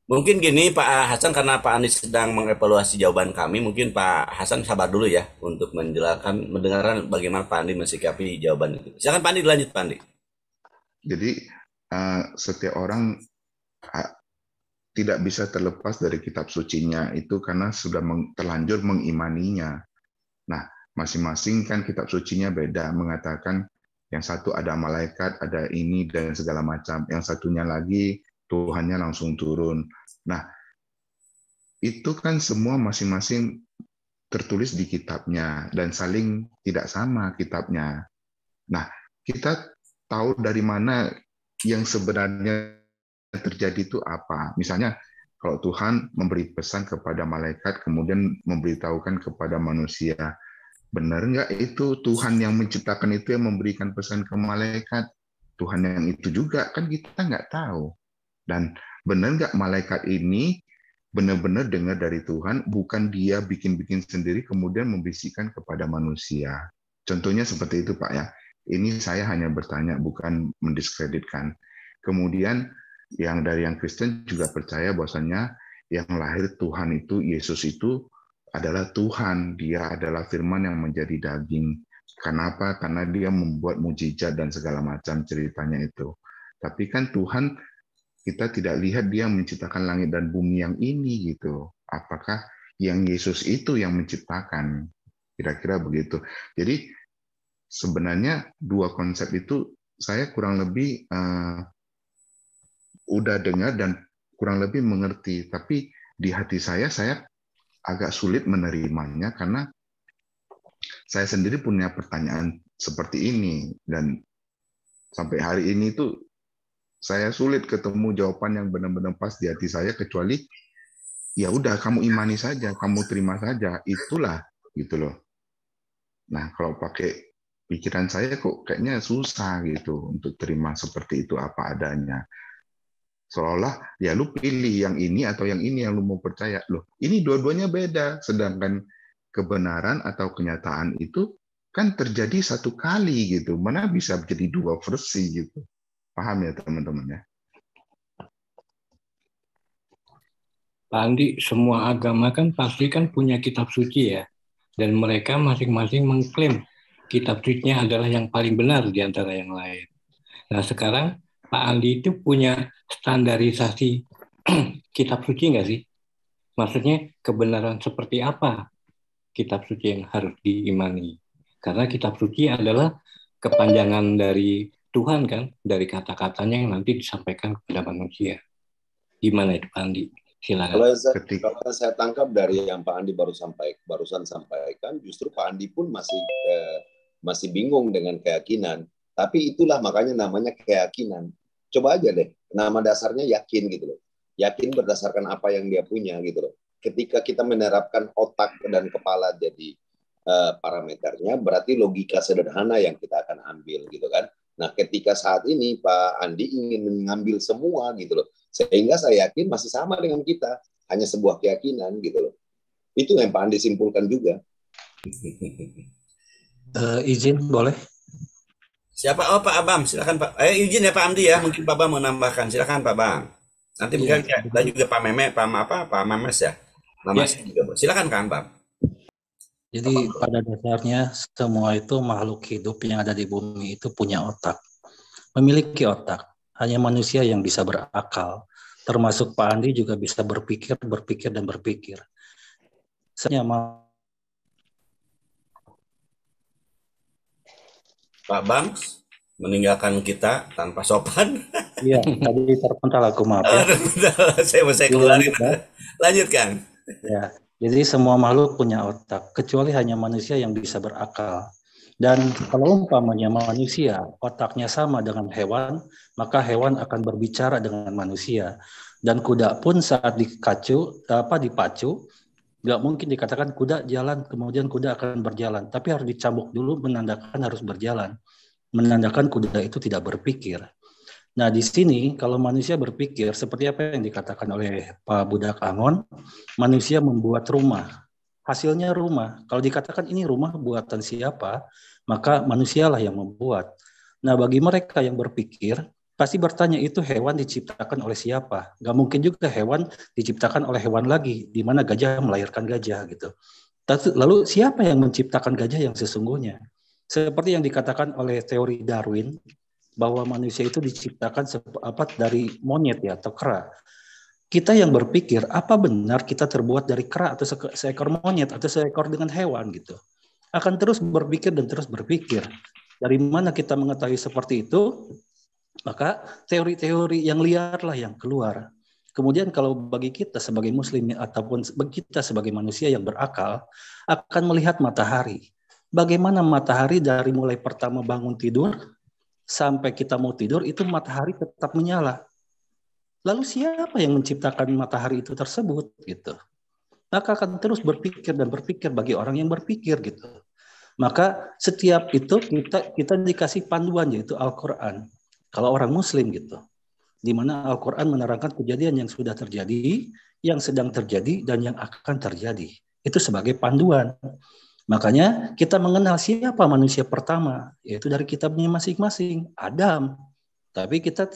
Mungkin gini Pak Hasan karena Pak Anies sedang mengevaluasi jawaban kami, mungkin Pak Hasan sabar dulu ya untuk menjelaskan mendengarkan bagaimana Pak Andi mensikapi jawaban itu. Silakan Pak Andi lanjut Pak Andi. Jadi uh, setiap orang uh, tidak bisa terlepas dari kitab sucinya itu karena sudah meng, terlanjur mengimaninya. Nah, masing-masing kan kitab sucinya beda mengatakan yang satu ada malaikat, ada ini dan segala macam. Yang satunya lagi Tuhannya langsung turun. Nah, itu kan semua masing-masing tertulis di kitabnya dan saling tidak sama kitabnya. Nah, kita tahu dari mana yang sebenarnya terjadi itu apa. Misalnya kalau Tuhan memberi pesan kepada malaikat kemudian memberitahukan kepada manusia, benar nggak itu Tuhan yang menciptakan itu yang memberikan pesan ke malaikat? Tuhan yang itu juga kan kita nggak tahu. Dan benar nggak malaikat ini benar-benar dengar dari Tuhan, bukan dia bikin-bikin sendiri kemudian membisikkan kepada manusia. Contohnya seperti itu Pak ya. Ini saya hanya bertanya, bukan mendiskreditkan. Kemudian yang dari yang Kristen juga percaya bahwasanya yang lahir Tuhan itu, Yesus itu adalah Tuhan. Dia adalah firman yang menjadi daging. Kenapa? Karena dia membuat mujizat dan segala macam ceritanya itu. Tapi kan Tuhan kita tidak lihat dia menciptakan langit dan bumi yang ini gitu. Apakah yang Yesus itu yang menciptakan? Kira-kira begitu. Jadi sebenarnya dua konsep itu saya kurang lebih uh, udah dengar dan kurang lebih mengerti, tapi di hati saya saya agak sulit menerimanya karena saya sendiri punya pertanyaan seperti ini dan sampai hari ini tuh saya sulit ketemu jawaban yang benar-benar pas di hati saya kecuali ya udah kamu imani saja, kamu terima saja, itulah gitu loh. Nah, kalau pakai pikiran saya kok kayaknya susah gitu untuk terima seperti itu apa adanya. Seolah ya lu pilih yang ini atau yang ini yang lu mau percaya. Loh, ini dua-duanya beda. Sedangkan kebenaran atau kenyataan itu kan terjadi satu kali gitu. Mana bisa jadi dua versi gitu. Paham ya teman-teman ya? Pak Andi, semua agama kan pasti kan punya kitab suci ya. Dan mereka masing-masing mengklaim kitab suci nya adalah yang paling benar di antara yang lain. Nah sekarang Pak Andi itu punya standarisasi kitab suci nggak sih? Maksudnya kebenaran seperti apa kitab suci yang harus diimani? Karena kitab suci adalah kepanjangan dari Tuhan kan dari kata-katanya yang nanti disampaikan kepada manusia. Gimana itu Pak Andi? Silakan. Kalau saya, kalau saya tangkap dari yang Pak Andi baru sampaikan, barusan sampaikan, justru Pak Andi pun masih eh, masih bingung dengan keyakinan. Tapi itulah makanya namanya keyakinan. Coba aja deh, nama dasarnya yakin gitu loh. Yakin berdasarkan apa yang dia punya gitu loh. Ketika kita menerapkan otak dan kepala jadi uh, parameternya, berarti logika sederhana yang kita akan ambil gitu kan. Nah, ketika saat ini Pak Andi ingin mengambil semua gitu loh. Sehingga saya yakin masih sama dengan kita, hanya sebuah keyakinan gitu loh. Itu yang Pak Andi simpulkan juga. Uh, izin boleh? Siapa? Oh Pak Abam, silakan Pak. Eh izin ya Pak Andi ya, mungkin Pak Abam menambahkan. Silakan Pak Bang. Nanti iya. mungkin ya. kita juga Pak Meme, Pak apa, Pak Mames ya. Iya. Mames ya. juga. Silakan Kang Abam. Jadi pada dasarnya semua itu makhluk hidup yang ada di bumi itu punya otak. Memiliki otak. Hanya manusia yang bisa berakal. Termasuk Pak Andi juga bisa berpikir, berpikir, dan berpikir. Saya Pak Bams meninggalkan kita tanpa sopan. Iya, tadi terpental aku maaf. Ya. saya mau saya iya, keluarin. Lanjutkan. Ya jadi semua makhluk punya otak, kecuali hanya manusia yang bisa berakal. Dan kalau umpamanya manusia otaknya sama dengan hewan, maka hewan akan berbicara dengan manusia. Dan kuda pun saat dikacu, apa dipacu, nggak mungkin dikatakan kuda jalan kemudian kuda akan berjalan, tapi harus dicambuk dulu menandakan harus berjalan, menandakan kuda itu tidak berpikir. Nah, di sini kalau manusia berpikir seperti apa yang dikatakan oleh Pak Budak Angon, manusia membuat rumah. Hasilnya rumah. Kalau dikatakan ini rumah buatan siapa, maka manusialah yang membuat. Nah, bagi mereka yang berpikir, pasti bertanya itu hewan diciptakan oleh siapa? Gak mungkin juga hewan diciptakan oleh hewan lagi, di mana gajah melahirkan gajah gitu. Lalu siapa yang menciptakan gajah yang sesungguhnya? Seperti yang dikatakan oleh teori Darwin, bahwa manusia itu diciptakan apa dari monyet ya atau kera. Kita yang berpikir apa benar kita terbuat dari kera atau seekor monyet atau seekor dengan hewan gitu. Akan terus berpikir dan terus berpikir. Dari mana kita mengetahui seperti itu? Maka teori-teori yang liarlah yang keluar. Kemudian kalau bagi kita sebagai muslim ataupun bagi kita sebagai manusia yang berakal akan melihat matahari. Bagaimana matahari dari mulai pertama bangun tidur sampai kita mau tidur itu matahari tetap menyala. Lalu siapa yang menciptakan matahari itu tersebut gitu. Maka akan terus berpikir dan berpikir bagi orang yang berpikir gitu. Maka setiap itu kita kita dikasih panduan yaitu Al-Qur'an. Kalau orang muslim gitu. Di mana Al-Qur'an menerangkan kejadian yang sudah terjadi, yang sedang terjadi dan yang akan terjadi. Itu sebagai panduan. Makanya kita mengenal siapa manusia pertama, yaitu dari kitabnya masing-masing, Adam. Tapi kita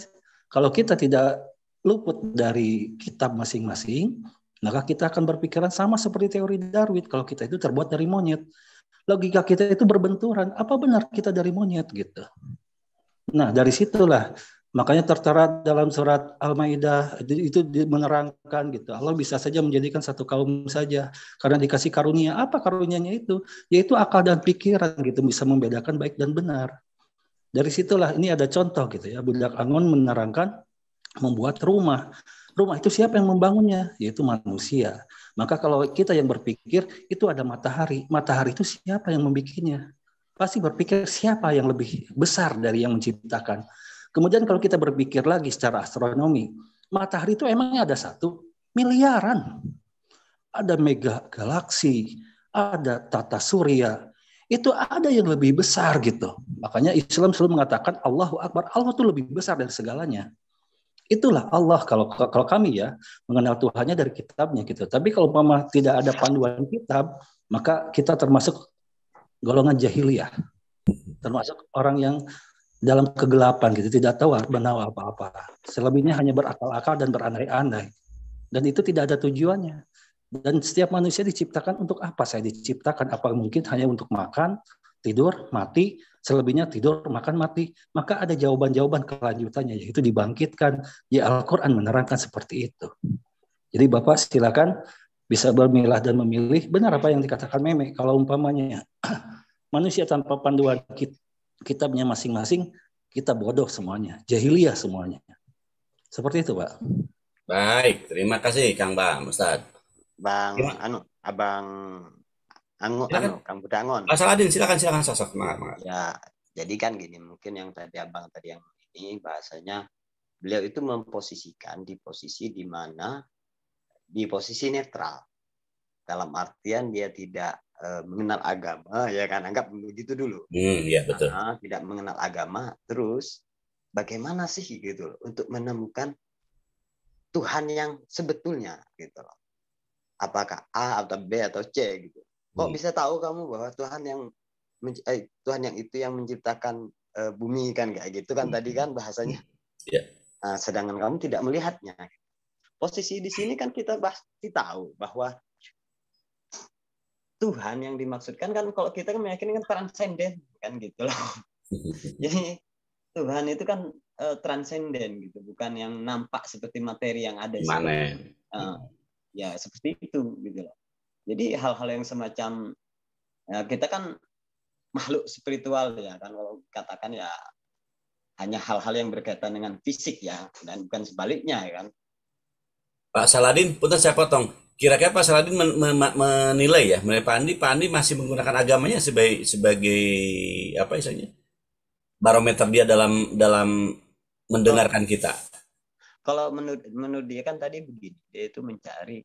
kalau kita tidak luput dari kitab masing-masing, maka kita akan berpikiran sama seperti teori Darwin kalau kita itu terbuat dari monyet. Logika kita itu berbenturan, apa benar kita dari monyet gitu. Nah, dari situlah Makanya tertera dalam surat Al-Maidah itu menerangkan gitu. Allah bisa saja menjadikan satu kaum saja karena dikasih karunia. Apa karunianya itu? Yaitu akal dan pikiran gitu bisa membedakan baik dan benar. Dari situlah ini ada contoh gitu ya. Budak Angon menerangkan membuat rumah. Rumah itu siapa yang membangunnya? Yaitu manusia. Maka kalau kita yang berpikir itu ada matahari. Matahari itu siapa yang membikinnya? Pasti berpikir siapa yang lebih besar dari yang menciptakan Kemudian kalau kita berpikir lagi secara astronomi, matahari itu emang ada satu miliaran. Ada mega galaksi, ada tata surya, itu ada yang lebih besar gitu. Makanya Islam selalu mengatakan Allahu Akbar. Allah itu lebih besar dari segalanya. Itulah Allah kalau kalau kami ya mengenal Tuhannya dari kitabnya gitu. Tapi kalau mama tidak ada panduan kitab, maka kita termasuk golongan jahiliyah. Termasuk orang yang dalam kegelapan gitu, tidak tahu benar apa-apa. Selebihnya hanya berakal-akal dan berandai-andai. Dan itu tidak ada tujuannya. Dan setiap manusia diciptakan untuk apa? Saya diciptakan apa mungkin hanya untuk makan, tidur, mati, selebihnya tidur, makan, mati. Maka ada jawaban-jawaban kelanjutannya yaitu dibangkitkan. Ya Al-Qur'an menerangkan seperti itu. Jadi Bapak silakan bisa bermilah dan memilih benar apa yang dikatakan Meme kalau umpamanya manusia tanpa panduan kita kitabnya masing-masing, kita bodoh semuanya, jahiliyah semuanya. Seperti itu, Pak. Baik, terima kasih Kang Bang, Ustaz. Bang, ya. anu, Abang Ango, ya kan? anu, Kang Budangon. Mas Aladin, silakan silakan sosok semangat, semangat. Ya, jadi kan gini, mungkin yang tadi Abang tadi yang ini bahasanya beliau itu memposisikan di posisi di mana di posisi netral dalam artian dia tidak uh, mengenal agama ya kan anggap begitu dulu hmm, ya, betul. Nah, tidak mengenal agama terus bagaimana sih gitu loh, untuk menemukan Tuhan yang sebetulnya gitu loh apakah A atau B atau C gitu kok hmm. bisa tahu kamu bahwa Tuhan yang eh, Tuhan yang itu yang menciptakan eh, bumi kan kayak gitu kan hmm. tadi kan bahasanya hmm. yeah. nah, sedangkan kamu tidak melihatnya posisi di sini kan kita pasti tahu bahwa Tuhan yang dimaksudkan kan kalau kita kan meyakini kan transenden kan gitu loh. Jadi Tuhan itu kan uh, transenden gitu, bukan yang nampak seperti materi yang ada. Mana? Uh, ya seperti itu gitu loh. Jadi hal-hal yang semacam ya, kita kan makhluk spiritual ya kan kalau katakan ya hanya hal-hal yang berkaitan dengan fisik ya dan bukan sebaliknya ya kan. Pak Saladin, punten saya potong kira-kira Pak Saladin men men menilai ya, menilai Pak Andi, Pak Andi masih menggunakan agamanya sebagai sebagai apa istilahnya barometer dia dalam dalam mendengarkan kita. Kalau menurut menurut dia kan tadi begini, dia itu mencari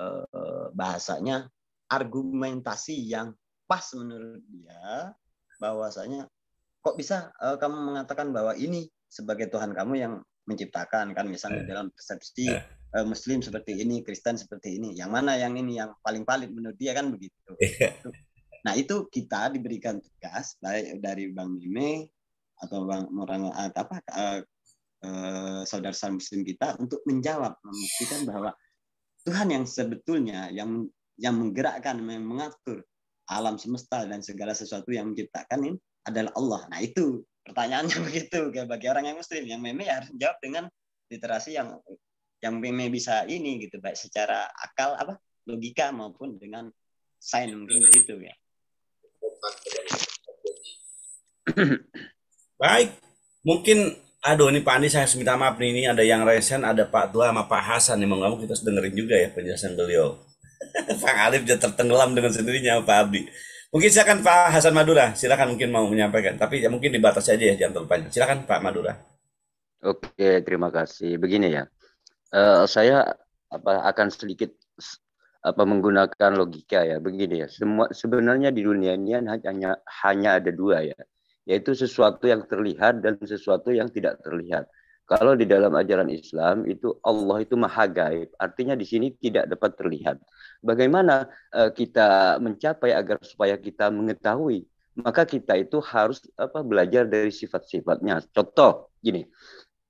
eh, bahasanya argumentasi yang pas menurut dia bahwasanya kok bisa eh, kamu mengatakan bahwa ini sebagai Tuhan kamu yang menciptakan kan misalnya eh. dalam persepsi eh Eh, Muslim seperti ini, Kristen seperti ini. Yang mana yang ini yang paling valid menurut dia kan begitu. Iya. Gitu. Nah itu kita diberikan tugas baik dari Bang Mime atau Bang orang eh, apa eh, saudara-saudara Muslim kita untuk menjawab membuktikan bahwa Tuhan yang sebetulnya yang yang menggerakkan, yang mengatur alam semesta dan segala sesuatu yang menciptakan ini adalah Allah. Nah itu pertanyaannya begitu bagi orang yang Muslim yang memang harus jawab dengan literasi yang yang bisa ini gitu baik secara akal apa logika maupun dengan sains mungkin gitu ya. Baik, mungkin aduh ini Pak Andi saya minta maaf nih ini ada yang resen ada Pak Tua sama Pak Hasan nih mau kita dengerin juga ya penjelasan beliau. Pak Alif dia tertenggelam dengan sendirinya Pak Abdi. Mungkin silakan Pak Hasan Madura, silakan mungkin mau menyampaikan, tapi ya mungkin dibatasi aja ya jangan terlalu panjang. Silakan Pak Madura. Oke, terima kasih. Begini ya uh, saya apa akan sedikit apa menggunakan logika ya begini ya semua sebenarnya di dunia ini hanya hanya ada dua ya yaitu sesuatu yang terlihat dan sesuatu yang tidak terlihat kalau di dalam ajaran Islam itu Allah itu maha gaib artinya di sini tidak dapat terlihat bagaimana uh, kita mencapai agar supaya kita mengetahui maka kita itu harus apa belajar dari sifat-sifatnya contoh gini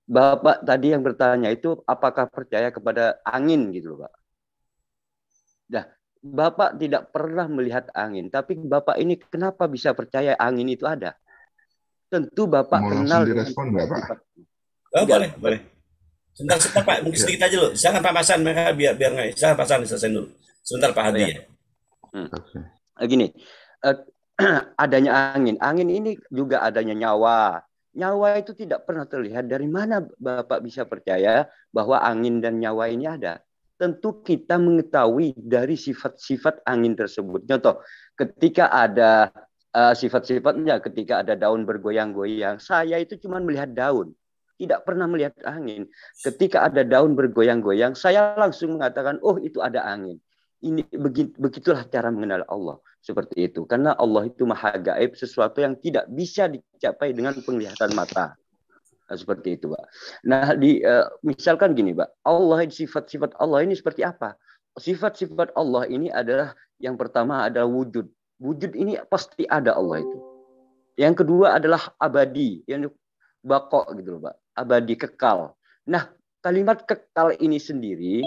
Bapak tadi yang bertanya itu apakah percaya kepada angin gitu loh, Pak. Nah, Bapak tidak pernah melihat angin, tapi Bapak ini kenapa bisa percaya angin itu ada? Tentu Bapak Mau kenal direspon bapak? Pak? Oh, boleh, boleh. Sebentar, sebentar Pak, mungkin ya. sedikit aja loh. Jangan Pak Masan, mereka biar biar nggak. Jangan Pak Masan selesai dulu. Sebentar Pak Hadi. Ya. Hmm. Gini, eh, adanya angin. Angin ini juga adanya nyawa, nyawa itu tidak pernah terlihat. Dari mana Bapak bisa percaya bahwa angin dan nyawa ini ada? Tentu kita mengetahui dari sifat-sifat angin tersebut. Contoh, ketika ada uh, eh, sifat-sifatnya, ketika ada daun bergoyang-goyang, saya itu cuma melihat daun, tidak pernah melihat angin. Ketika ada daun bergoyang-goyang, saya langsung mengatakan, oh itu ada angin ini begitulah cara mengenal Allah seperti itu karena Allah itu maha gaib sesuatu yang tidak bisa dicapai dengan penglihatan mata nah, seperti itu pak nah di eh, misalkan gini pak Allah sifat-sifat Allah ini seperti apa sifat-sifat Allah ini adalah yang pertama adalah wujud wujud ini pasti ada Allah itu yang kedua adalah abadi yang bakok gitu loh pak abadi kekal nah kalimat kekal ini sendiri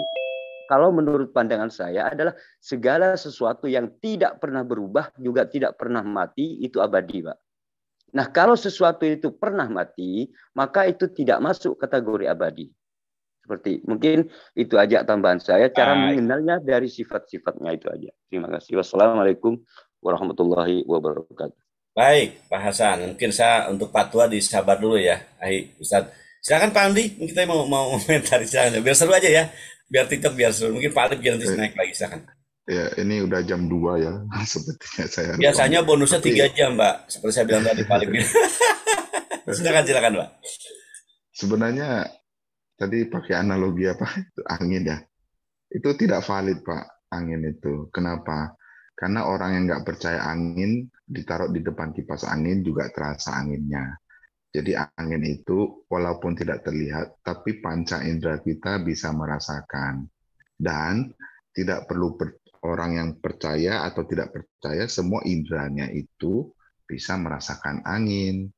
kalau menurut pandangan saya adalah segala sesuatu yang tidak pernah berubah juga tidak pernah mati itu abadi, Pak. Nah, kalau sesuatu itu pernah mati, maka itu tidak masuk kategori abadi. Seperti mungkin itu aja tambahan saya. Cara mengenalnya dari sifat-sifatnya itu aja. Terima kasih. Wassalamualaikum warahmatullahi wabarakatuh. Baik, Pak Hasan. Mungkin saya untuk patwa disabar dulu ya, Ahi Ustadz. Silakan Pak Andi, kita mau mau komentar silakan. Biar seru aja ya biar tiket biar seru. Mungkin Pak Alif biar nanti eh, naik lagi kan Ya, ini udah jam 2 ya. Sepertinya saya Biasanya lupa. bonusnya Tapi... 3 jam, Pak. Seperti saya bilang tadi Pak Alif. silakan silakan, Pak. Sebenarnya tadi pakai analogi apa? Itu Angin ya. Itu tidak valid, Pak. Angin itu. Kenapa? Karena orang yang nggak percaya angin ditaruh di depan kipas angin juga terasa anginnya. Jadi angin itu walaupun tidak terlihat, tapi panca indera kita bisa merasakan. Dan tidak perlu per, orang yang percaya atau tidak percaya, semua inderanya itu bisa merasakan angin.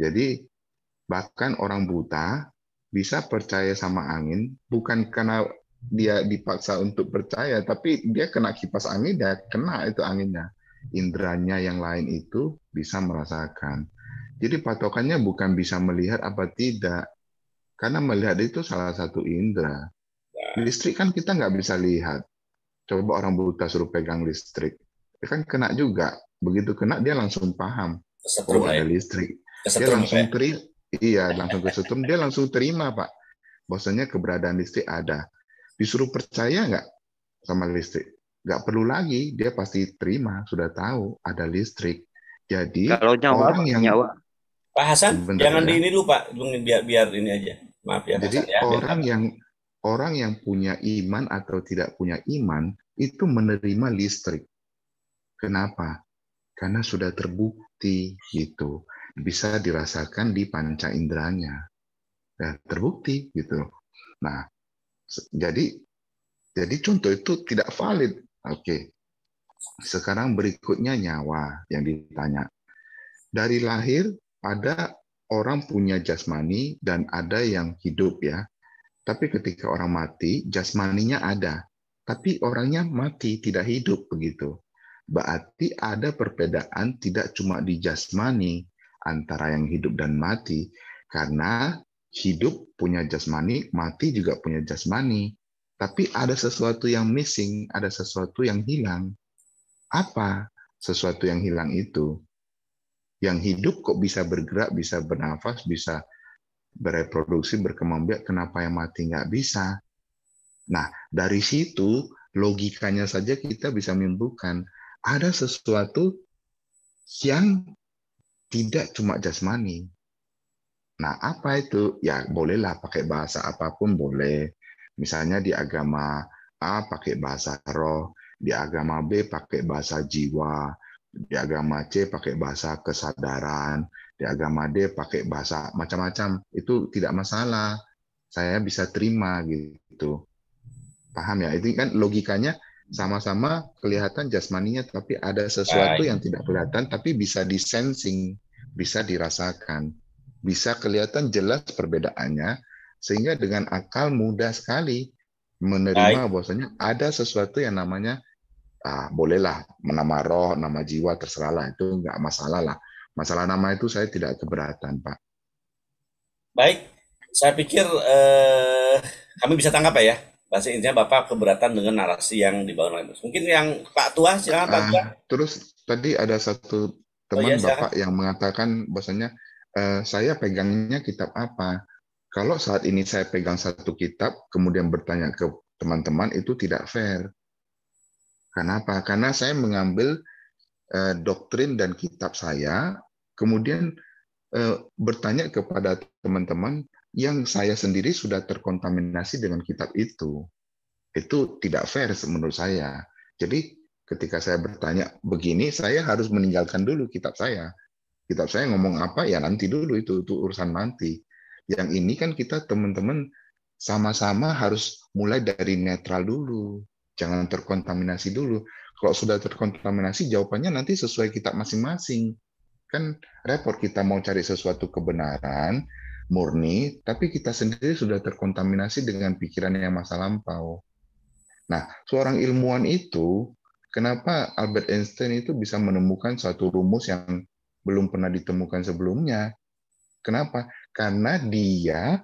Jadi bahkan orang buta bisa percaya sama angin bukan karena dia dipaksa untuk percaya, tapi dia kena kipas angin, dia kena itu anginnya. Indranya yang lain itu bisa merasakan. Jadi patokannya bukan bisa melihat apa tidak, karena melihat itu salah satu indera. Ya. Listrik kan kita nggak bisa lihat. Coba orang buta suruh pegang listrik, dia ya kan kena juga. Begitu kena dia langsung paham kesetrum, oh, ada ya. listrik. Kesetrum, dia langsung ya? teri, iya langsung kesetrum. dia langsung terima pak. Bosannya keberadaan listrik ada. Disuruh percaya nggak sama listrik? Nggak perlu lagi, dia pasti terima, sudah tahu ada listrik. Jadi kalau nyawa, orang yang nyawa Pak Hasan, Bentar, jangan ya. di ini dulu Pak, biar biar ini aja. Maaf ya. Jadi Hasan, ya, orang biar. yang orang yang punya iman atau tidak punya iman itu menerima listrik. Kenapa? Karena sudah terbukti gitu, bisa dirasakan di panca inderanya. Ya, terbukti gitu. Nah, jadi jadi contoh itu tidak valid. Oke. Sekarang berikutnya nyawa yang ditanya. Dari lahir ada orang punya jasmani dan ada yang hidup ya. Tapi ketika orang mati, jasmaninya ada, tapi orangnya mati, tidak hidup begitu. Berarti ada perbedaan tidak cuma di jasmani antara yang hidup dan mati, karena hidup punya jasmani, mati juga punya jasmani. Tapi ada sesuatu yang missing, ada sesuatu yang hilang. Apa sesuatu yang hilang itu? yang hidup kok bisa bergerak, bisa bernafas, bisa bereproduksi, berkembang biak, kenapa yang mati nggak bisa? Nah, dari situ logikanya saja kita bisa menyimpulkan ada sesuatu yang tidak cuma jasmani. Nah, apa itu? Ya, bolehlah pakai bahasa apapun boleh. Misalnya di agama A pakai bahasa roh, di agama B pakai bahasa jiwa, di agama C pakai bahasa kesadaran, di agama D pakai bahasa macam-macam. Itu tidak masalah. Saya bisa terima gitu. Paham ya? Itu kan logikanya sama-sama kelihatan jasmaninya tapi ada sesuatu yang tidak kelihatan tapi bisa disensing, bisa dirasakan. Bisa kelihatan jelas perbedaannya sehingga dengan akal mudah sekali menerima bahwasanya ada sesuatu yang namanya ah, bolehlah nama roh, nama jiwa terserahlah itu nggak masalah lah. Masalah nama itu saya tidak keberatan Pak. Baik, saya pikir eh, kami bisa tangkap ya. Bahasa intinya Bapak keberatan dengan narasi yang dibangun oleh Mungkin yang Pak Tua silakan Pak ah, terus tadi ada satu teman oh, iya, Bapak yang mengatakan bahasanya eh, saya pegangnya kitab apa? Kalau saat ini saya pegang satu kitab kemudian bertanya ke teman-teman itu tidak fair Kenapa? Karena saya mengambil eh, doktrin dan kitab saya, kemudian eh, bertanya kepada teman-teman yang saya sendiri sudah terkontaminasi dengan kitab itu. Itu tidak fair menurut saya. Jadi ketika saya bertanya begini, saya harus meninggalkan dulu kitab saya. Kitab saya ngomong apa ya nanti dulu itu, itu urusan nanti. Yang ini kan kita teman-teman sama-sama harus mulai dari netral dulu Jangan terkontaminasi dulu. Kalau sudah terkontaminasi, jawabannya nanti sesuai kita masing-masing. Kan repot kita mau cari sesuatu kebenaran, murni, tapi kita sendiri sudah terkontaminasi dengan pikiran yang masa lampau. Nah, seorang ilmuwan itu, kenapa Albert Einstein itu bisa menemukan suatu rumus yang belum pernah ditemukan sebelumnya? Kenapa? Karena dia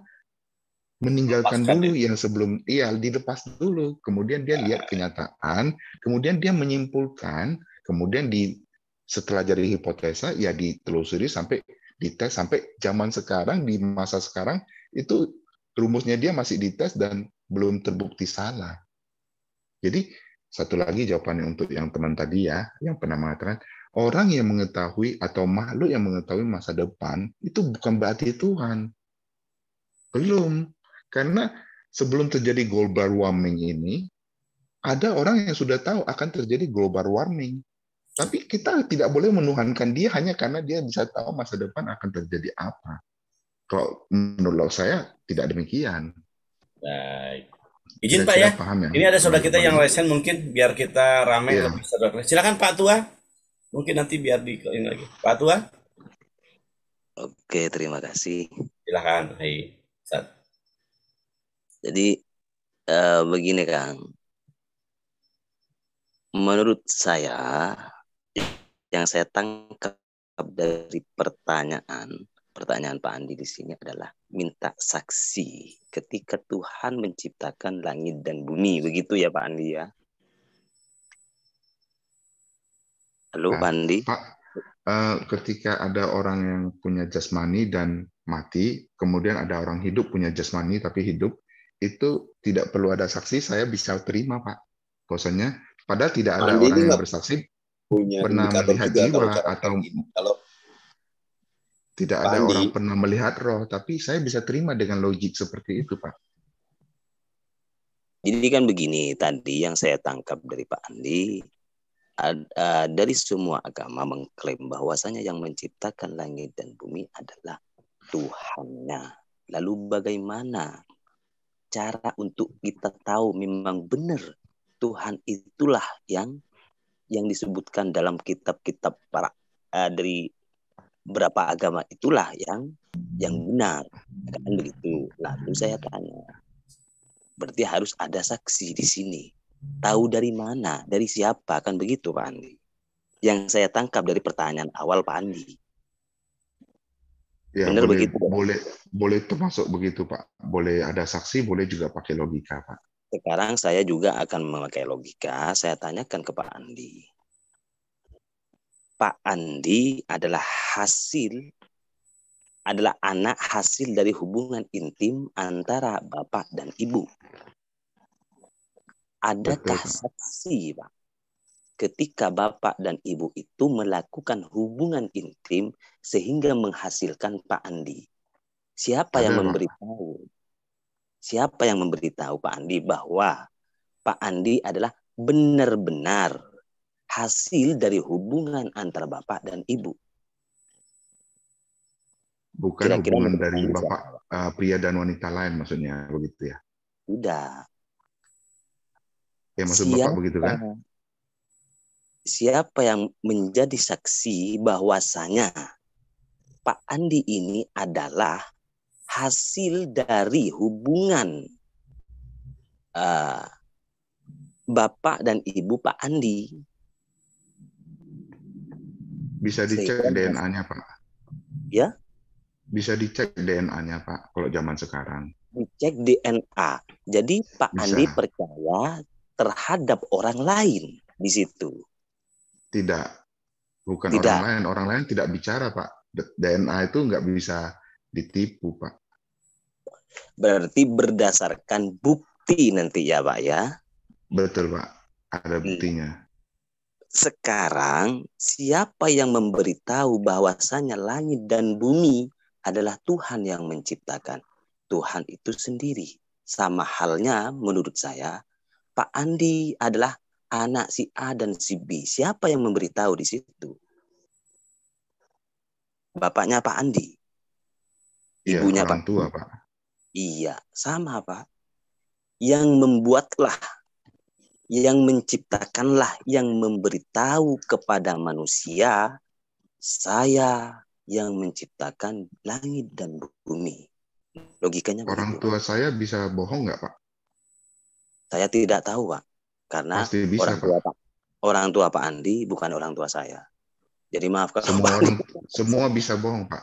meninggalkan Lepaskan dulu ya. yang sebelum iya dilepas dulu kemudian dia lihat ah. kenyataan kemudian dia menyimpulkan kemudian di setelah jadi hipotesa ya ditelusuri sampai dites sampai zaman sekarang di masa sekarang itu rumusnya dia masih dites dan belum terbukti salah jadi satu lagi jawabannya untuk yang teman tadi ya yang pernah mengatakan orang yang mengetahui atau makhluk yang mengetahui masa depan itu bukan berarti Tuhan belum karena sebelum terjadi global warming ini, ada orang yang sudah tahu akan terjadi global warming. Tapi kita tidak boleh menuhankan dia hanya karena dia bisa tahu masa depan akan terjadi apa. Kalau menurut saya tidak demikian. Baik. Izin Pak ya. Paham ya. Ini ada saudara kita yang lesen mungkin biar kita ramai iya. yeah. lebih Silakan Pak Tua. Mungkin nanti biar di lagi. Pak Tua. Oke, terima kasih. Silakan. Hai. Jadi uh, begini Kang, menurut saya yang saya tangkap dari pertanyaan pertanyaan Pak Andi di sini adalah minta saksi ketika Tuhan menciptakan langit dan bumi begitu ya Pak Andi ya Halo nah, Pak Andi Pak uh, ketika ada orang yang punya jasmani dan mati kemudian ada orang hidup punya jasmani tapi hidup itu tidak perlu ada saksi, saya bisa terima Pak. bosannya padahal tidak ada Andi orang yang bersaksi punya pernah melihat jiwa atau, kalau tidak Andi. ada orang pernah melihat roh, tapi saya bisa terima dengan logik seperti itu Pak. Jadi kan begini tadi yang saya tangkap dari Pak Andi eh, dari semua agama mengklaim bahwasanya yang menciptakan langit dan bumi adalah Tuhannya. Lalu bagaimana cara untuk kita tahu memang benar Tuhan itulah yang yang disebutkan dalam kitab-kitab para uh, dari berapa agama itulah yang yang benar kan begitu. Nah, itu saya tanya. Berarti harus ada saksi di sini. Tahu dari mana, dari siapa kan begitu Pak Andi. Yang saya tangkap dari pertanyaan awal Pak Andi. Ya, Benar boleh, begitu. Pak. Boleh boleh termasuk begitu, Pak. Boleh ada saksi, boleh juga pakai logika, Pak. Sekarang saya juga akan memakai logika. Saya tanyakan ke Pak Andi. Pak Andi adalah hasil adalah anak hasil dari hubungan intim antara bapak dan ibu. Adakah Betul. saksi, Pak? ketika bapak dan ibu itu melakukan hubungan intim sehingga menghasilkan Pak Andi. Siapa yang hmm. memberitahu? Siapa yang memberitahu Pak Andi bahwa Pak Andi adalah benar-benar hasil dari hubungan antara bapak dan ibu? Bukan Kira -kira hubungan dari bapak uh, pria dan wanita lain maksudnya begitu ya? Tidak. Ya maksud siapa, bapak begitu kan? siapa yang menjadi saksi bahwasanya Pak Andi ini adalah hasil dari hubungan uh, Bapak dan Ibu Pak Andi. Bisa dicek DNA-nya, Pak. Ya? Bisa dicek DNA-nya, Pak, kalau zaman sekarang. Dicek DNA. Jadi Pak Bisa. Andi percaya terhadap orang lain di situ. Tidak. Bukan tidak. orang lain. Orang lain tidak bicara, Pak. DNA itu nggak bisa ditipu, Pak. Berarti berdasarkan bukti nanti ya, Pak ya? Betul, Pak. Ada hmm. buktinya. Sekarang siapa yang memberitahu bahwasanya langit dan bumi adalah Tuhan yang menciptakan? Tuhan itu sendiri. Sama halnya menurut saya, Pak Andi adalah anak si A dan si B. Siapa yang memberitahu di situ? Bapaknya Pak Andi. Iya, Ibunya orang Pak. Tua, Pak. Iya, sama Pak. Yang membuatlah, yang menciptakanlah, yang memberitahu kepada manusia, saya yang menciptakan langit dan bumi. Logikanya Orang begitu. tua saya bisa bohong nggak, Pak? Saya tidak tahu, Pak karena bisa, orang tua Pak. orang tua Pak Andi bukan orang tua saya. Jadi maafkan. semua orang, semua bisa bohong Pak.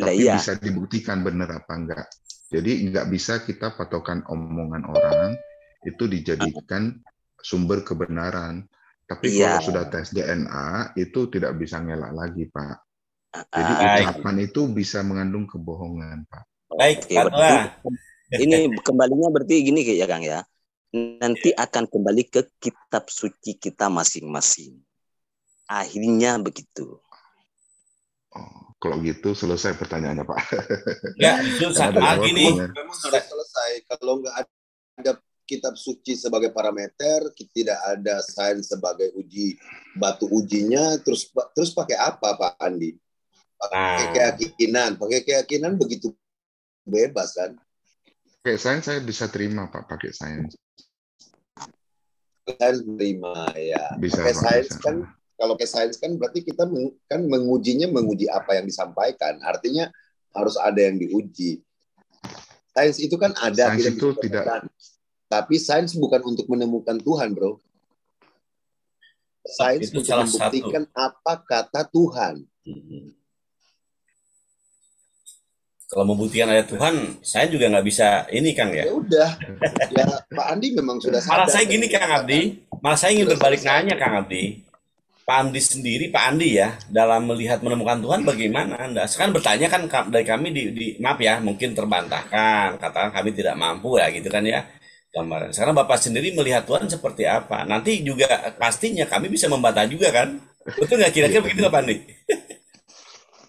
Nah, Tapi iya. bisa dibuktikan benar apa enggak. Jadi enggak bisa kita patokan omongan orang itu dijadikan sumber kebenaran. Tapi iya. kalau sudah tes DNA itu tidak bisa ngelak lagi Pak. Jadi ah, ah. ucapan itu bisa mengandung kebohongan Pak. Baik, Oke, ini kembalinya berarti gini ya Kang ya nanti iya. akan kembali ke kitab suci kita masing-masing. Akhirnya begitu. Oh, kalau gitu selesai pertanyaannya Pak. Ya susah. Nah, lagi nih. Memang harus selesai. Kalau nggak ada kitab suci sebagai parameter, tidak ada sains sebagai uji batu ujinya, terus terus pakai apa Pak Andi? Pakai nah. keyakinan, pakai keyakinan begitu bebas kan? Pakai sains saya bisa terima Pak, pakai sains sains terima ya. Bisa, pakai sains kan kalau pakai sains kan berarti kita meng, kan mengujinya menguji apa yang disampaikan. Artinya harus ada yang diuji. Sains itu kan ada sains tidak itu tidak. Tapi sains bukan untuk menemukan Tuhan, Bro. Sains itu untuk membuktikan satu. apa kata Tuhan. Hmm kalau membuktikan ada Tuhan, saya juga nggak bisa ini Kang ya. Ya udah. Ya Pak Andi memang sudah sadar. Malah saya gini Kang Abdi, malah saya ingin berbalik selesai. nanya Kang Abdi. Pak Andi sendiri, Pak Andi ya, dalam melihat menemukan Tuhan bagaimana Anda? Sekarang bertanya kan dari kami di, di maaf ya, mungkin terbantahkan, katakan kami tidak mampu ya gitu kan ya gambaran. Sekarang Bapak sendiri melihat Tuhan seperti apa? Nanti juga pastinya kami bisa membantah juga kan? Betul nggak kira-kira begitu Pak Andi?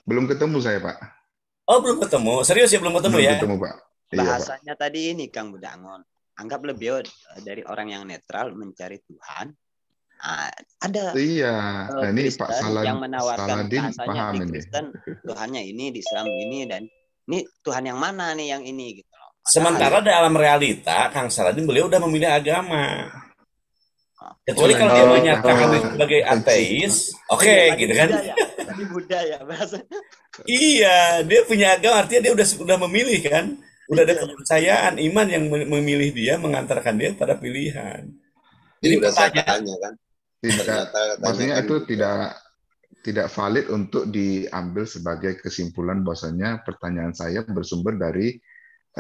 Belum ketemu saya Pak Oh belum ketemu, serius ya belum ketemu belum ya? Ketemu pak. Bahasanya iya, pak. tadi ini Kang Budangon, anggap lebih eh, dari orang yang netral mencari Tuhan. Nah, ada iya, eh, nah, ini Pak Saladin, yang menawarkan Saladin bahasanya paham di Kristen, Tuhannya ini, di Islam ini dan ini Tuhan yang mana nih yang ini gitu loh. Sementara ada. dalam realita Kang Saladin beliau udah memilih agama. Ah. Kecuali iya, kalau dia menyatakan sebagai ateis, oke okay, iya, gitu kan lebih muda ya bahasa. Iya, dia punya agama artinya dia udah sudah memilih kan. Udah ada iya. kepercayaan iman yang memilih dia mengantarkan dia pada pilihan. Jadi udah saya tanya kan. Tidak, maksudnya kan itu tidak tidak valid untuk diambil sebagai kesimpulan bahwasanya pertanyaan saya bersumber dari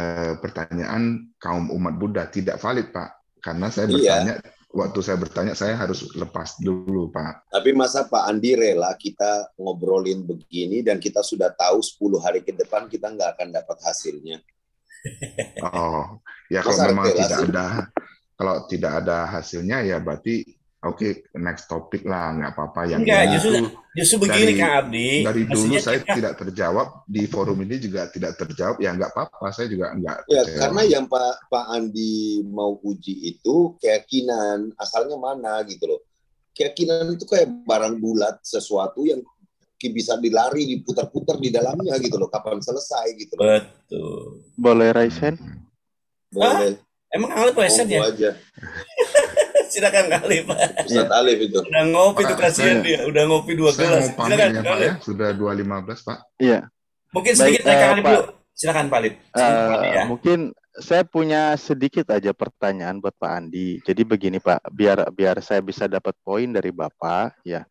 uh, pertanyaan kaum umat Buddha tidak valid Pak karena saya iya. bertanya iya waktu saya bertanya saya harus lepas dulu Pak. Tapi masa Pak Andi rela kita ngobrolin begini dan kita sudah tahu 10 hari ke depan kita nggak akan dapat hasilnya. Oh, ya kalau memang tidak ada kalau tidak ada hasilnya ya berarti Oke, okay, next topik lah, nggak apa-apa. Yang Enggak, justru, justru begini dari, Kang Abdi. Dari dulu saya kita... tidak terjawab di forum ini juga tidak terjawab. Ya nggak apa-apa, saya juga nggak. Ya, karena yang Pak Pak Andi mau uji itu keyakinan asalnya mana gitu loh. Keyakinan itu kayak barang bulat, sesuatu yang bisa dilari, diputar-putar di dalamnya gitu loh. Kapan selesai gitu loh. Betul. Boleh raisen? Boleh. Hah? Emang kalian raisen ya? Aja silakan pak Alif. Ustaz Alif itu. Udah ngopi tuh kasihan dia, udah ngopi dua gelas. Silakan ya, Kak Ya, sudah 2.15, Pak. Iya. Mungkin sedikit Baik, uh, Alif dulu. Silakan Pak Alif. Silakan, uh, Pak Alif ya. Eh, mungkin saya punya sedikit aja pertanyaan buat Pak Andi. Jadi begini Pak, biar biar saya bisa dapat poin dari Bapak ya.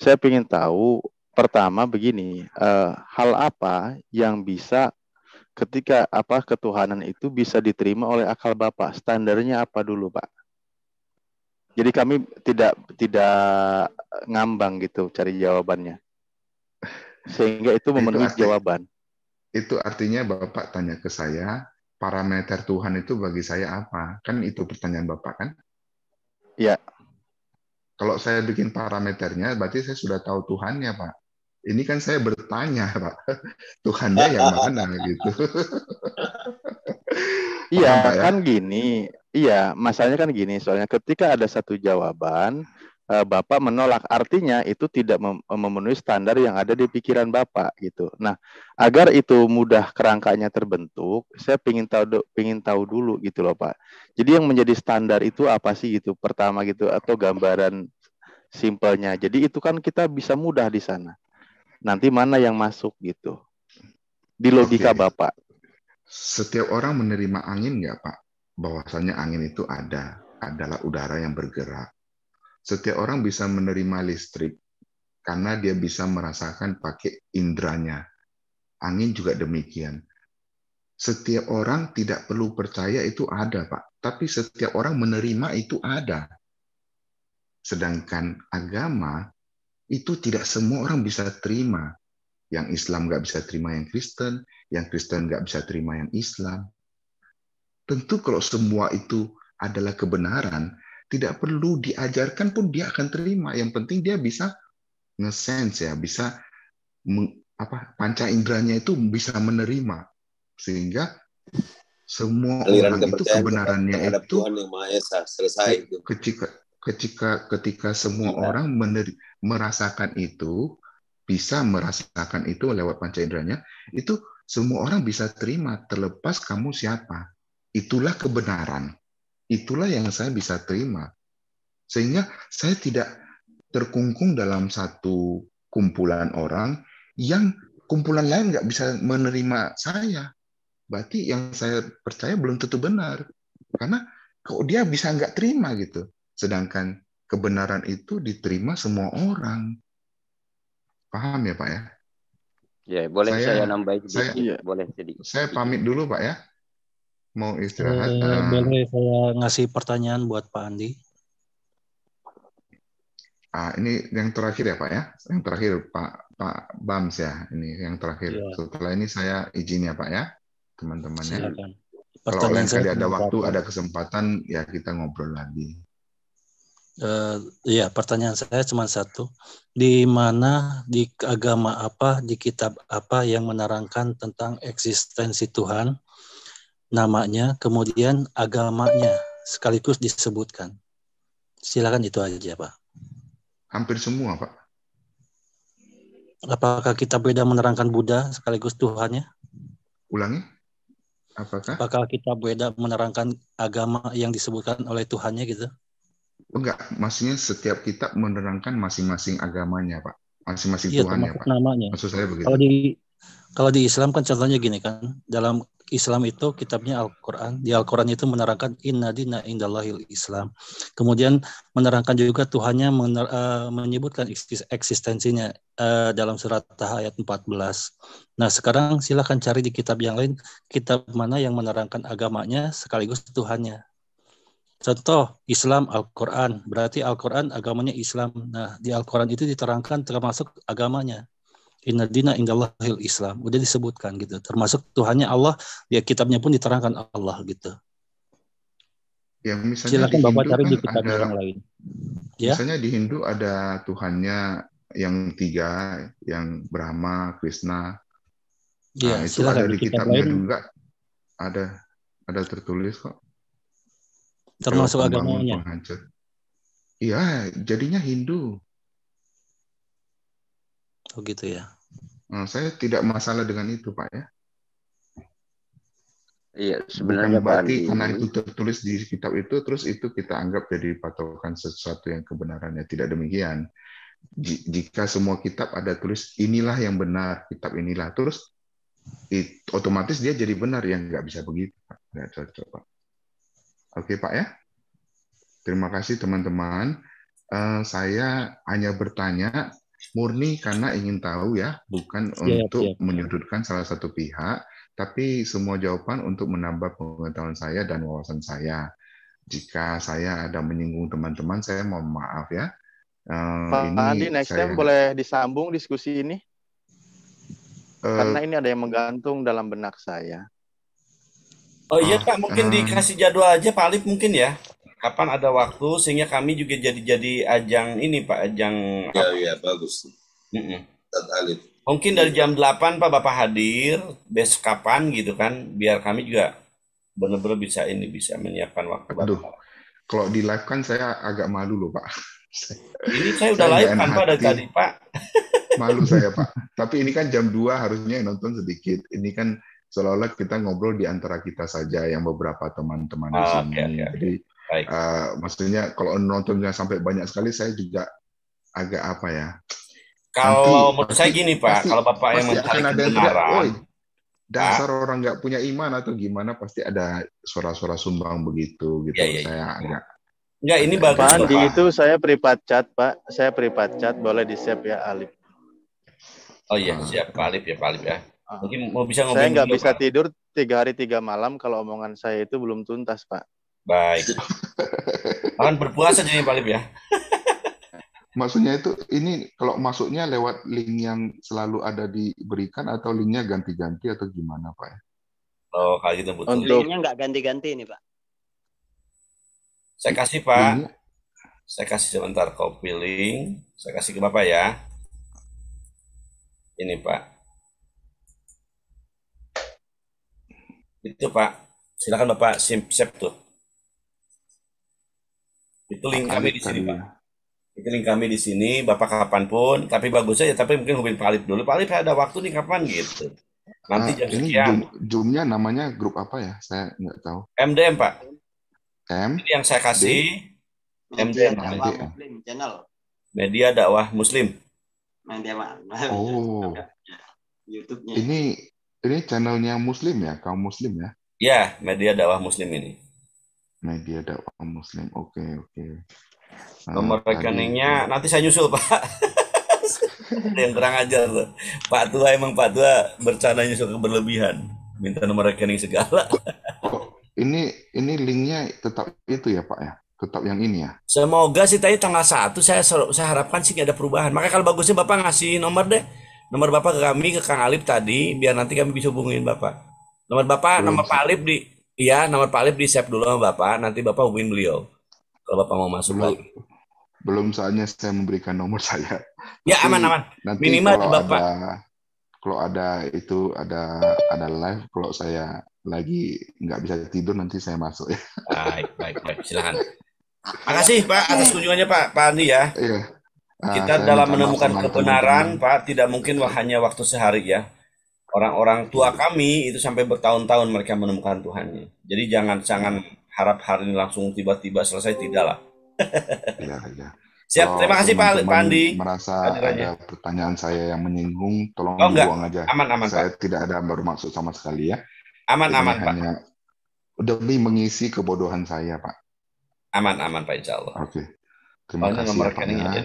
Saya ingin tahu pertama begini, uh, hal apa yang bisa ketika apa ketuhanan itu bisa diterima oleh akal Bapak? Standarnya apa dulu Pak? Jadi kami tidak tidak ngambang gitu cari jawabannya. Sehingga itu memenuhi itu jawaban. Itu artinya Bapak tanya ke saya, parameter Tuhan itu bagi saya apa? Kan itu pertanyaan Bapak kan? Iya. Kalau saya bikin parameternya, berarti saya sudah tahu Tuhan Tuhannya, Pak. Ini kan saya bertanya, Pak. Tuhannya yang mana gitu. Iya, ya? kan gini. Iya, masalahnya kan gini, soalnya ketika ada satu jawaban, eh, Bapak menolak artinya itu tidak eh, memenuhi standar yang ada di pikiran Bapak gitu. Nah, agar itu mudah kerangkanya terbentuk, saya pingin tahu pingin tahu dulu gitu loh Pak. Jadi yang menjadi standar itu apa sih gitu? Pertama gitu atau gambaran simpelnya. Jadi itu kan kita bisa mudah di sana. Nanti mana yang masuk gitu. Di logika Oke. Bapak. Setiap orang menerima angin nggak Pak? bahwasanya angin itu ada, adalah udara yang bergerak. Setiap orang bisa menerima listrik karena dia bisa merasakan pakai indranya. Angin juga demikian. Setiap orang tidak perlu percaya itu ada, Pak. Tapi setiap orang menerima itu ada. Sedangkan agama itu tidak semua orang bisa terima. Yang Islam nggak bisa terima yang Kristen, yang Kristen nggak bisa terima yang Islam. Tentu kalau semua itu adalah kebenaran, tidak perlu diajarkan pun dia akan terima. Yang penting dia bisa ngesense ya, bisa meng, apa panca indranya itu bisa menerima sehingga semua Aliran orang itu kebenarannya itu Tuhan yang Maha Esa selesai ketika ketika ketika semua ya. orang mener, merasakan itu bisa merasakan itu lewat panca indranya itu semua orang bisa terima terlepas kamu siapa Itulah kebenaran. Itulah yang saya bisa terima. Sehingga saya tidak terkungkung dalam satu kumpulan orang yang kumpulan lain nggak bisa menerima saya. Berarti yang saya percaya belum tentu benar. Karena kok dia bisa nggak terima gitu. Sedangkan kebenaran itu diterima semua orang. Paham ya Pak ya? Ya, boleh saya, saya nambahin. Saya, boleh jadi. Saya pamit dulu Pak ya mau istirahat. Eh, uh, boleh saya ngasih pertanyaan buat Pak Andi? Ah, ini yang terakhir ya Pak ya, yang terakhir Pak Pak Bams ya, ini yang terakhir. Ya. Setelah ini saya izin ya Pak ya, teman-teman ya. Kalau lain kali ada waktu, ada kesempatan ya kita ngobrol lagi. Uh, ya, pertanyaan saya cuma satu. Di mana, di agama apa, di kitab apa yang menerangkan tentang eksistensi Tuhan, namanya, kemudian agamanya sekaligus disebutkan. Silakan itu aja, Pak. Hampir semua, Pak. Apakah kita beda menerangkan Buddha sekaligus Tuhannya? Ulangi. Apakah? Apakah kita beda menerangkan agama yang disebutkan oleh Tuhannya gitu? Oh, enggak, maksudnya setiap kitab menerangkan masing-masing agamanya, Pak. Masing-masing iya, Tuhannya, Pak. Namanya. Maksud saya begitu. Kalau di kalau di Islam kan contohnya gini kan, dalam Islam itu kitabnya Al-Quran. Di Al-Quran itu menerangkan inna dina indallahil Islam. Kemudian menerangkan juga Tuhannya mener, uh, menyebutkan eksistensinya uh, dalam surat Taha ayat 14. Nah sekarang silahkan cari di kitab yang lain, kitab mana yang menerangkan agamanya sekaligus Tuhannya. Contoh Islam Al-Quran, berarti Al-Quran agamanya Islam. Nah di Al-Quran itu diterangkan termasuk agamanya. Inna dina indallahil Islam. Udah disebutkan gitu. Termasuk Tuhannya Allah, ya kitabnya pun diterangkan Allah gitu. Ya, misalnya Silakan di Bapak Hindu cari kan di kitab ada, yang lain. Ya? Misalnya di Hindu ada Tuhannya yang tiga, yang Brahma, Krishna. Ya, nah, itu ada di kitabnya kitab lain. juga. Ada ada tertulis kok. Termasuk agamanya. Iya, jadinya Hindu. Oh gitu ya. Nah, saya tidak masalah dengan itu Pak ya. Iya, sebenarnya Bukan berarti karena itu tertulis di kitab itu, terus itu kita anggap jadi patokan sesuatu yang kebenarannya. Tidak demikian. Jika semua kitab ada tulis inilah yang benar, kitab inilah, terus it, otomatis dia jadi benar yang nggak bisa begitu, Pak. Nggak cocok, Pak. Oke, Pak ya. Terima kasih teman-teman. Uh, saya hanya bertanya murni karena ingin tahu ya, bukan siap, untuk siap. menyudutkan salah satu pihak, tapi semua jawaban untuk menambah pengetahuan saya dan wawasan saya. Jika saya ada menyinggung teman-teman, saya mohon maaf ya. Eh, Pak ini Andi, next saya... time boleh disambung diskusi ini? Uh, Karena ini ada yang menggantung dalam benak saya. Oh iya Pak, mungkin ah. dikasih jadwal aja Pak Alip mungkin ya kapan ada waktu sehingga kami juga jadi-jadi ajang ini Pak, ajang Ya, ya bagus. Mm Mungkin dari jam 8 Pak Bapak hadir besok kapan gitu kan biar kami juga benar-benar bisa ini bisa menyiapkan waktu Aduh. Kalau di live kan saya agak malu loh Pak. Ini saya udah live kan Pak dari tadi Pak. Malu saya Pak. Tapi ini kan jam 2 harusnya nonton sedikit. Ini kan seolah-olah kita ngobrol di antara kita saja yang beberapa teman-teman di ah, sini. Okay, okay. Jadi Baik. Uh, maksudnya kalau nontonnya sampai banyak sekali saya juga agak apa ya. Kalau nanti, menurut saya gini Pak, pasti, kalau Bapak yang mencari ada kebenaran, dasar ah. orang nggak punya iman atau gimana pasti ada suara-suara sumbang begitu gitu. Ya, ya, saya ya. agak Enggak, ini bagus. Pak Andi itu saya privat chat, Pak. Saya privat chat, boleh di-save ya, Alif. Oh iya, ah. siap Pak Alif ya, Pak Alif ya. Ah. Mungkin mau bisa ngomong. Saya nggak bisa Pak. tidur tiga hari tiga malam kalau omongan saya itu belum tuntas, Pak. Baik. Akan berpuasa jadi Pak Lip ya. Maksudnya itu ini kalau masuknya lewat link yang selalu ada diberikan atau linknya ganti-ganti atau gimana Pak ya? Oh, kalau gitu butuh. Untuk... Linknya nggak ganti-ganti ini Pak. Saya kasih Pak. Link. Saya kasih sebentar copy link. Saya kasih ke Bapak ya. Ini Pak. Itu Pak. Silakan Bapak simp tuh. Itu link kami di sini, Pak. Itu link kami di sini, Bapak kapanpun. Tapi bagusnya ya, tapi mungkin hubungin Pak Alif dulu. Pak Alif ada waktu nih kapan gitu. Nanti ah, jam ini sekian. Zoom, namanya grup apa ya? Saya nggak tahu. MDM, Pak. M. Ini yang saya kasih. D MDM. Muslim. Channel. Media dakwah Muslim. Media Oh. YouTube-nya. Ini ini channelnya Muslim ya, kaum Muslim ya? Ya, media dakwah Muslim ini media dakwah muslim oke okay, oke okay. Eh, nomor uh, rekeningnya nanti saya nyusul pak yang terang ajar tuh pak tua emang pak tua bercanda nyusul keberlebihan minta nomor rekening segala ini ini linknya tetap itu ya pak ya tetap yang ini ya semoga sih tadi tanggal satu saya saya harapkan sih ada perubahan maka kalau bagusnya bapak ngasih nomor deh nomor bapak ke kami ke kang Alip tadi biar nanti kami bisa hubungin bapak nomor bapak Terus. nomor pak Alip di Iya, nomor Pak Alif di save dulu sama Bapak, nanti Bapak hubungin beliau. Kalau Bapak mau masuk belum, Belum saatnya saya memberikan nomor saya. Ya, aman-aman. Minimal kalau Bapak. Ada, kalau ada itu, ada ada live, kalau saya lagi nggak bisa tidur, nanti saya masuk ya. Baik, baik, baik. Silahkan. Makasih Pak atas kunjungannya Pak, Pak Andi ya. Iya. Kita ah, dalam menemukan kebenaran, teman -teman. Pak, tidak mungkin hanya waktu sehari ya orang-orang tua kami itu sampai bertahun-tahun mereka menemukan Tuhannya. Jadi jangan jangan harap hari ini langsung tiba-tiba selesai tidaklah. ya, ya. Siap, Kalau terima kasih Pak Pandi. Merasa ada pertanyaan saya yang menyinggung, tolong oh, buang aja. Aman, aman, saya Pak. tidak ada bermaksud sama sekali ya. Aman, Ini aman, hanya Pak. Demi mengisi kebodohan saya, Pak. Aman, aman, Pak Insya Allah. Oke. Terima ya, Pak kasih Pak. Ya.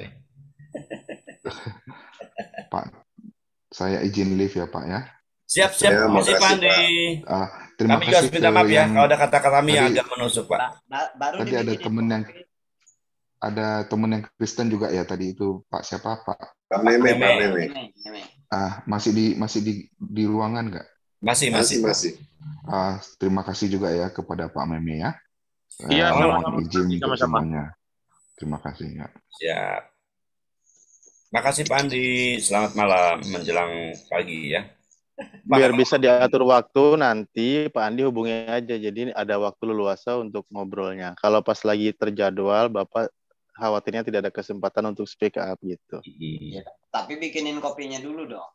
Pak, saya izin live ya, Pak ya. Siap, siap. Ya, Terima kasih Pak Andi. Ah, terima kami kasih juga minta maaf ya kalau ada kata kata kami yang agak menusuk Pak. baru tadi ada temen yang ada temen yang Kristen juga ya tadi itu Pak siapa Pak? Pak Meme, Pak Meme. Ah, masih di masih di di ruangan nggak? Masih, masih, masih. Ah, terima kasih juga ya kepada Pak Meme ya. Iya, uh, mohon izin untuk semuanya. Terima kasih ya. Ya. Makasih Pak Andi. Selamat malam menjelang pagi ya biar bisa diatur waktu nanti Pak Andi hubungi aja jadi ada waktu leluasa untuk ngobrolnya kalau pas lagi terjadwal Bapak khawatirnya tidak ada kesempatan untuk speak up gitu iya. tapi bikinin kopinya dulu dong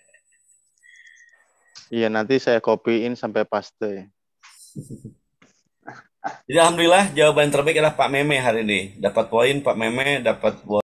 iya nanti saya kopiin sampai paste jadi alhamdulillah jawaban terbaik adalah Pak Meme hari ini dapat poin Pak Meme dapat poin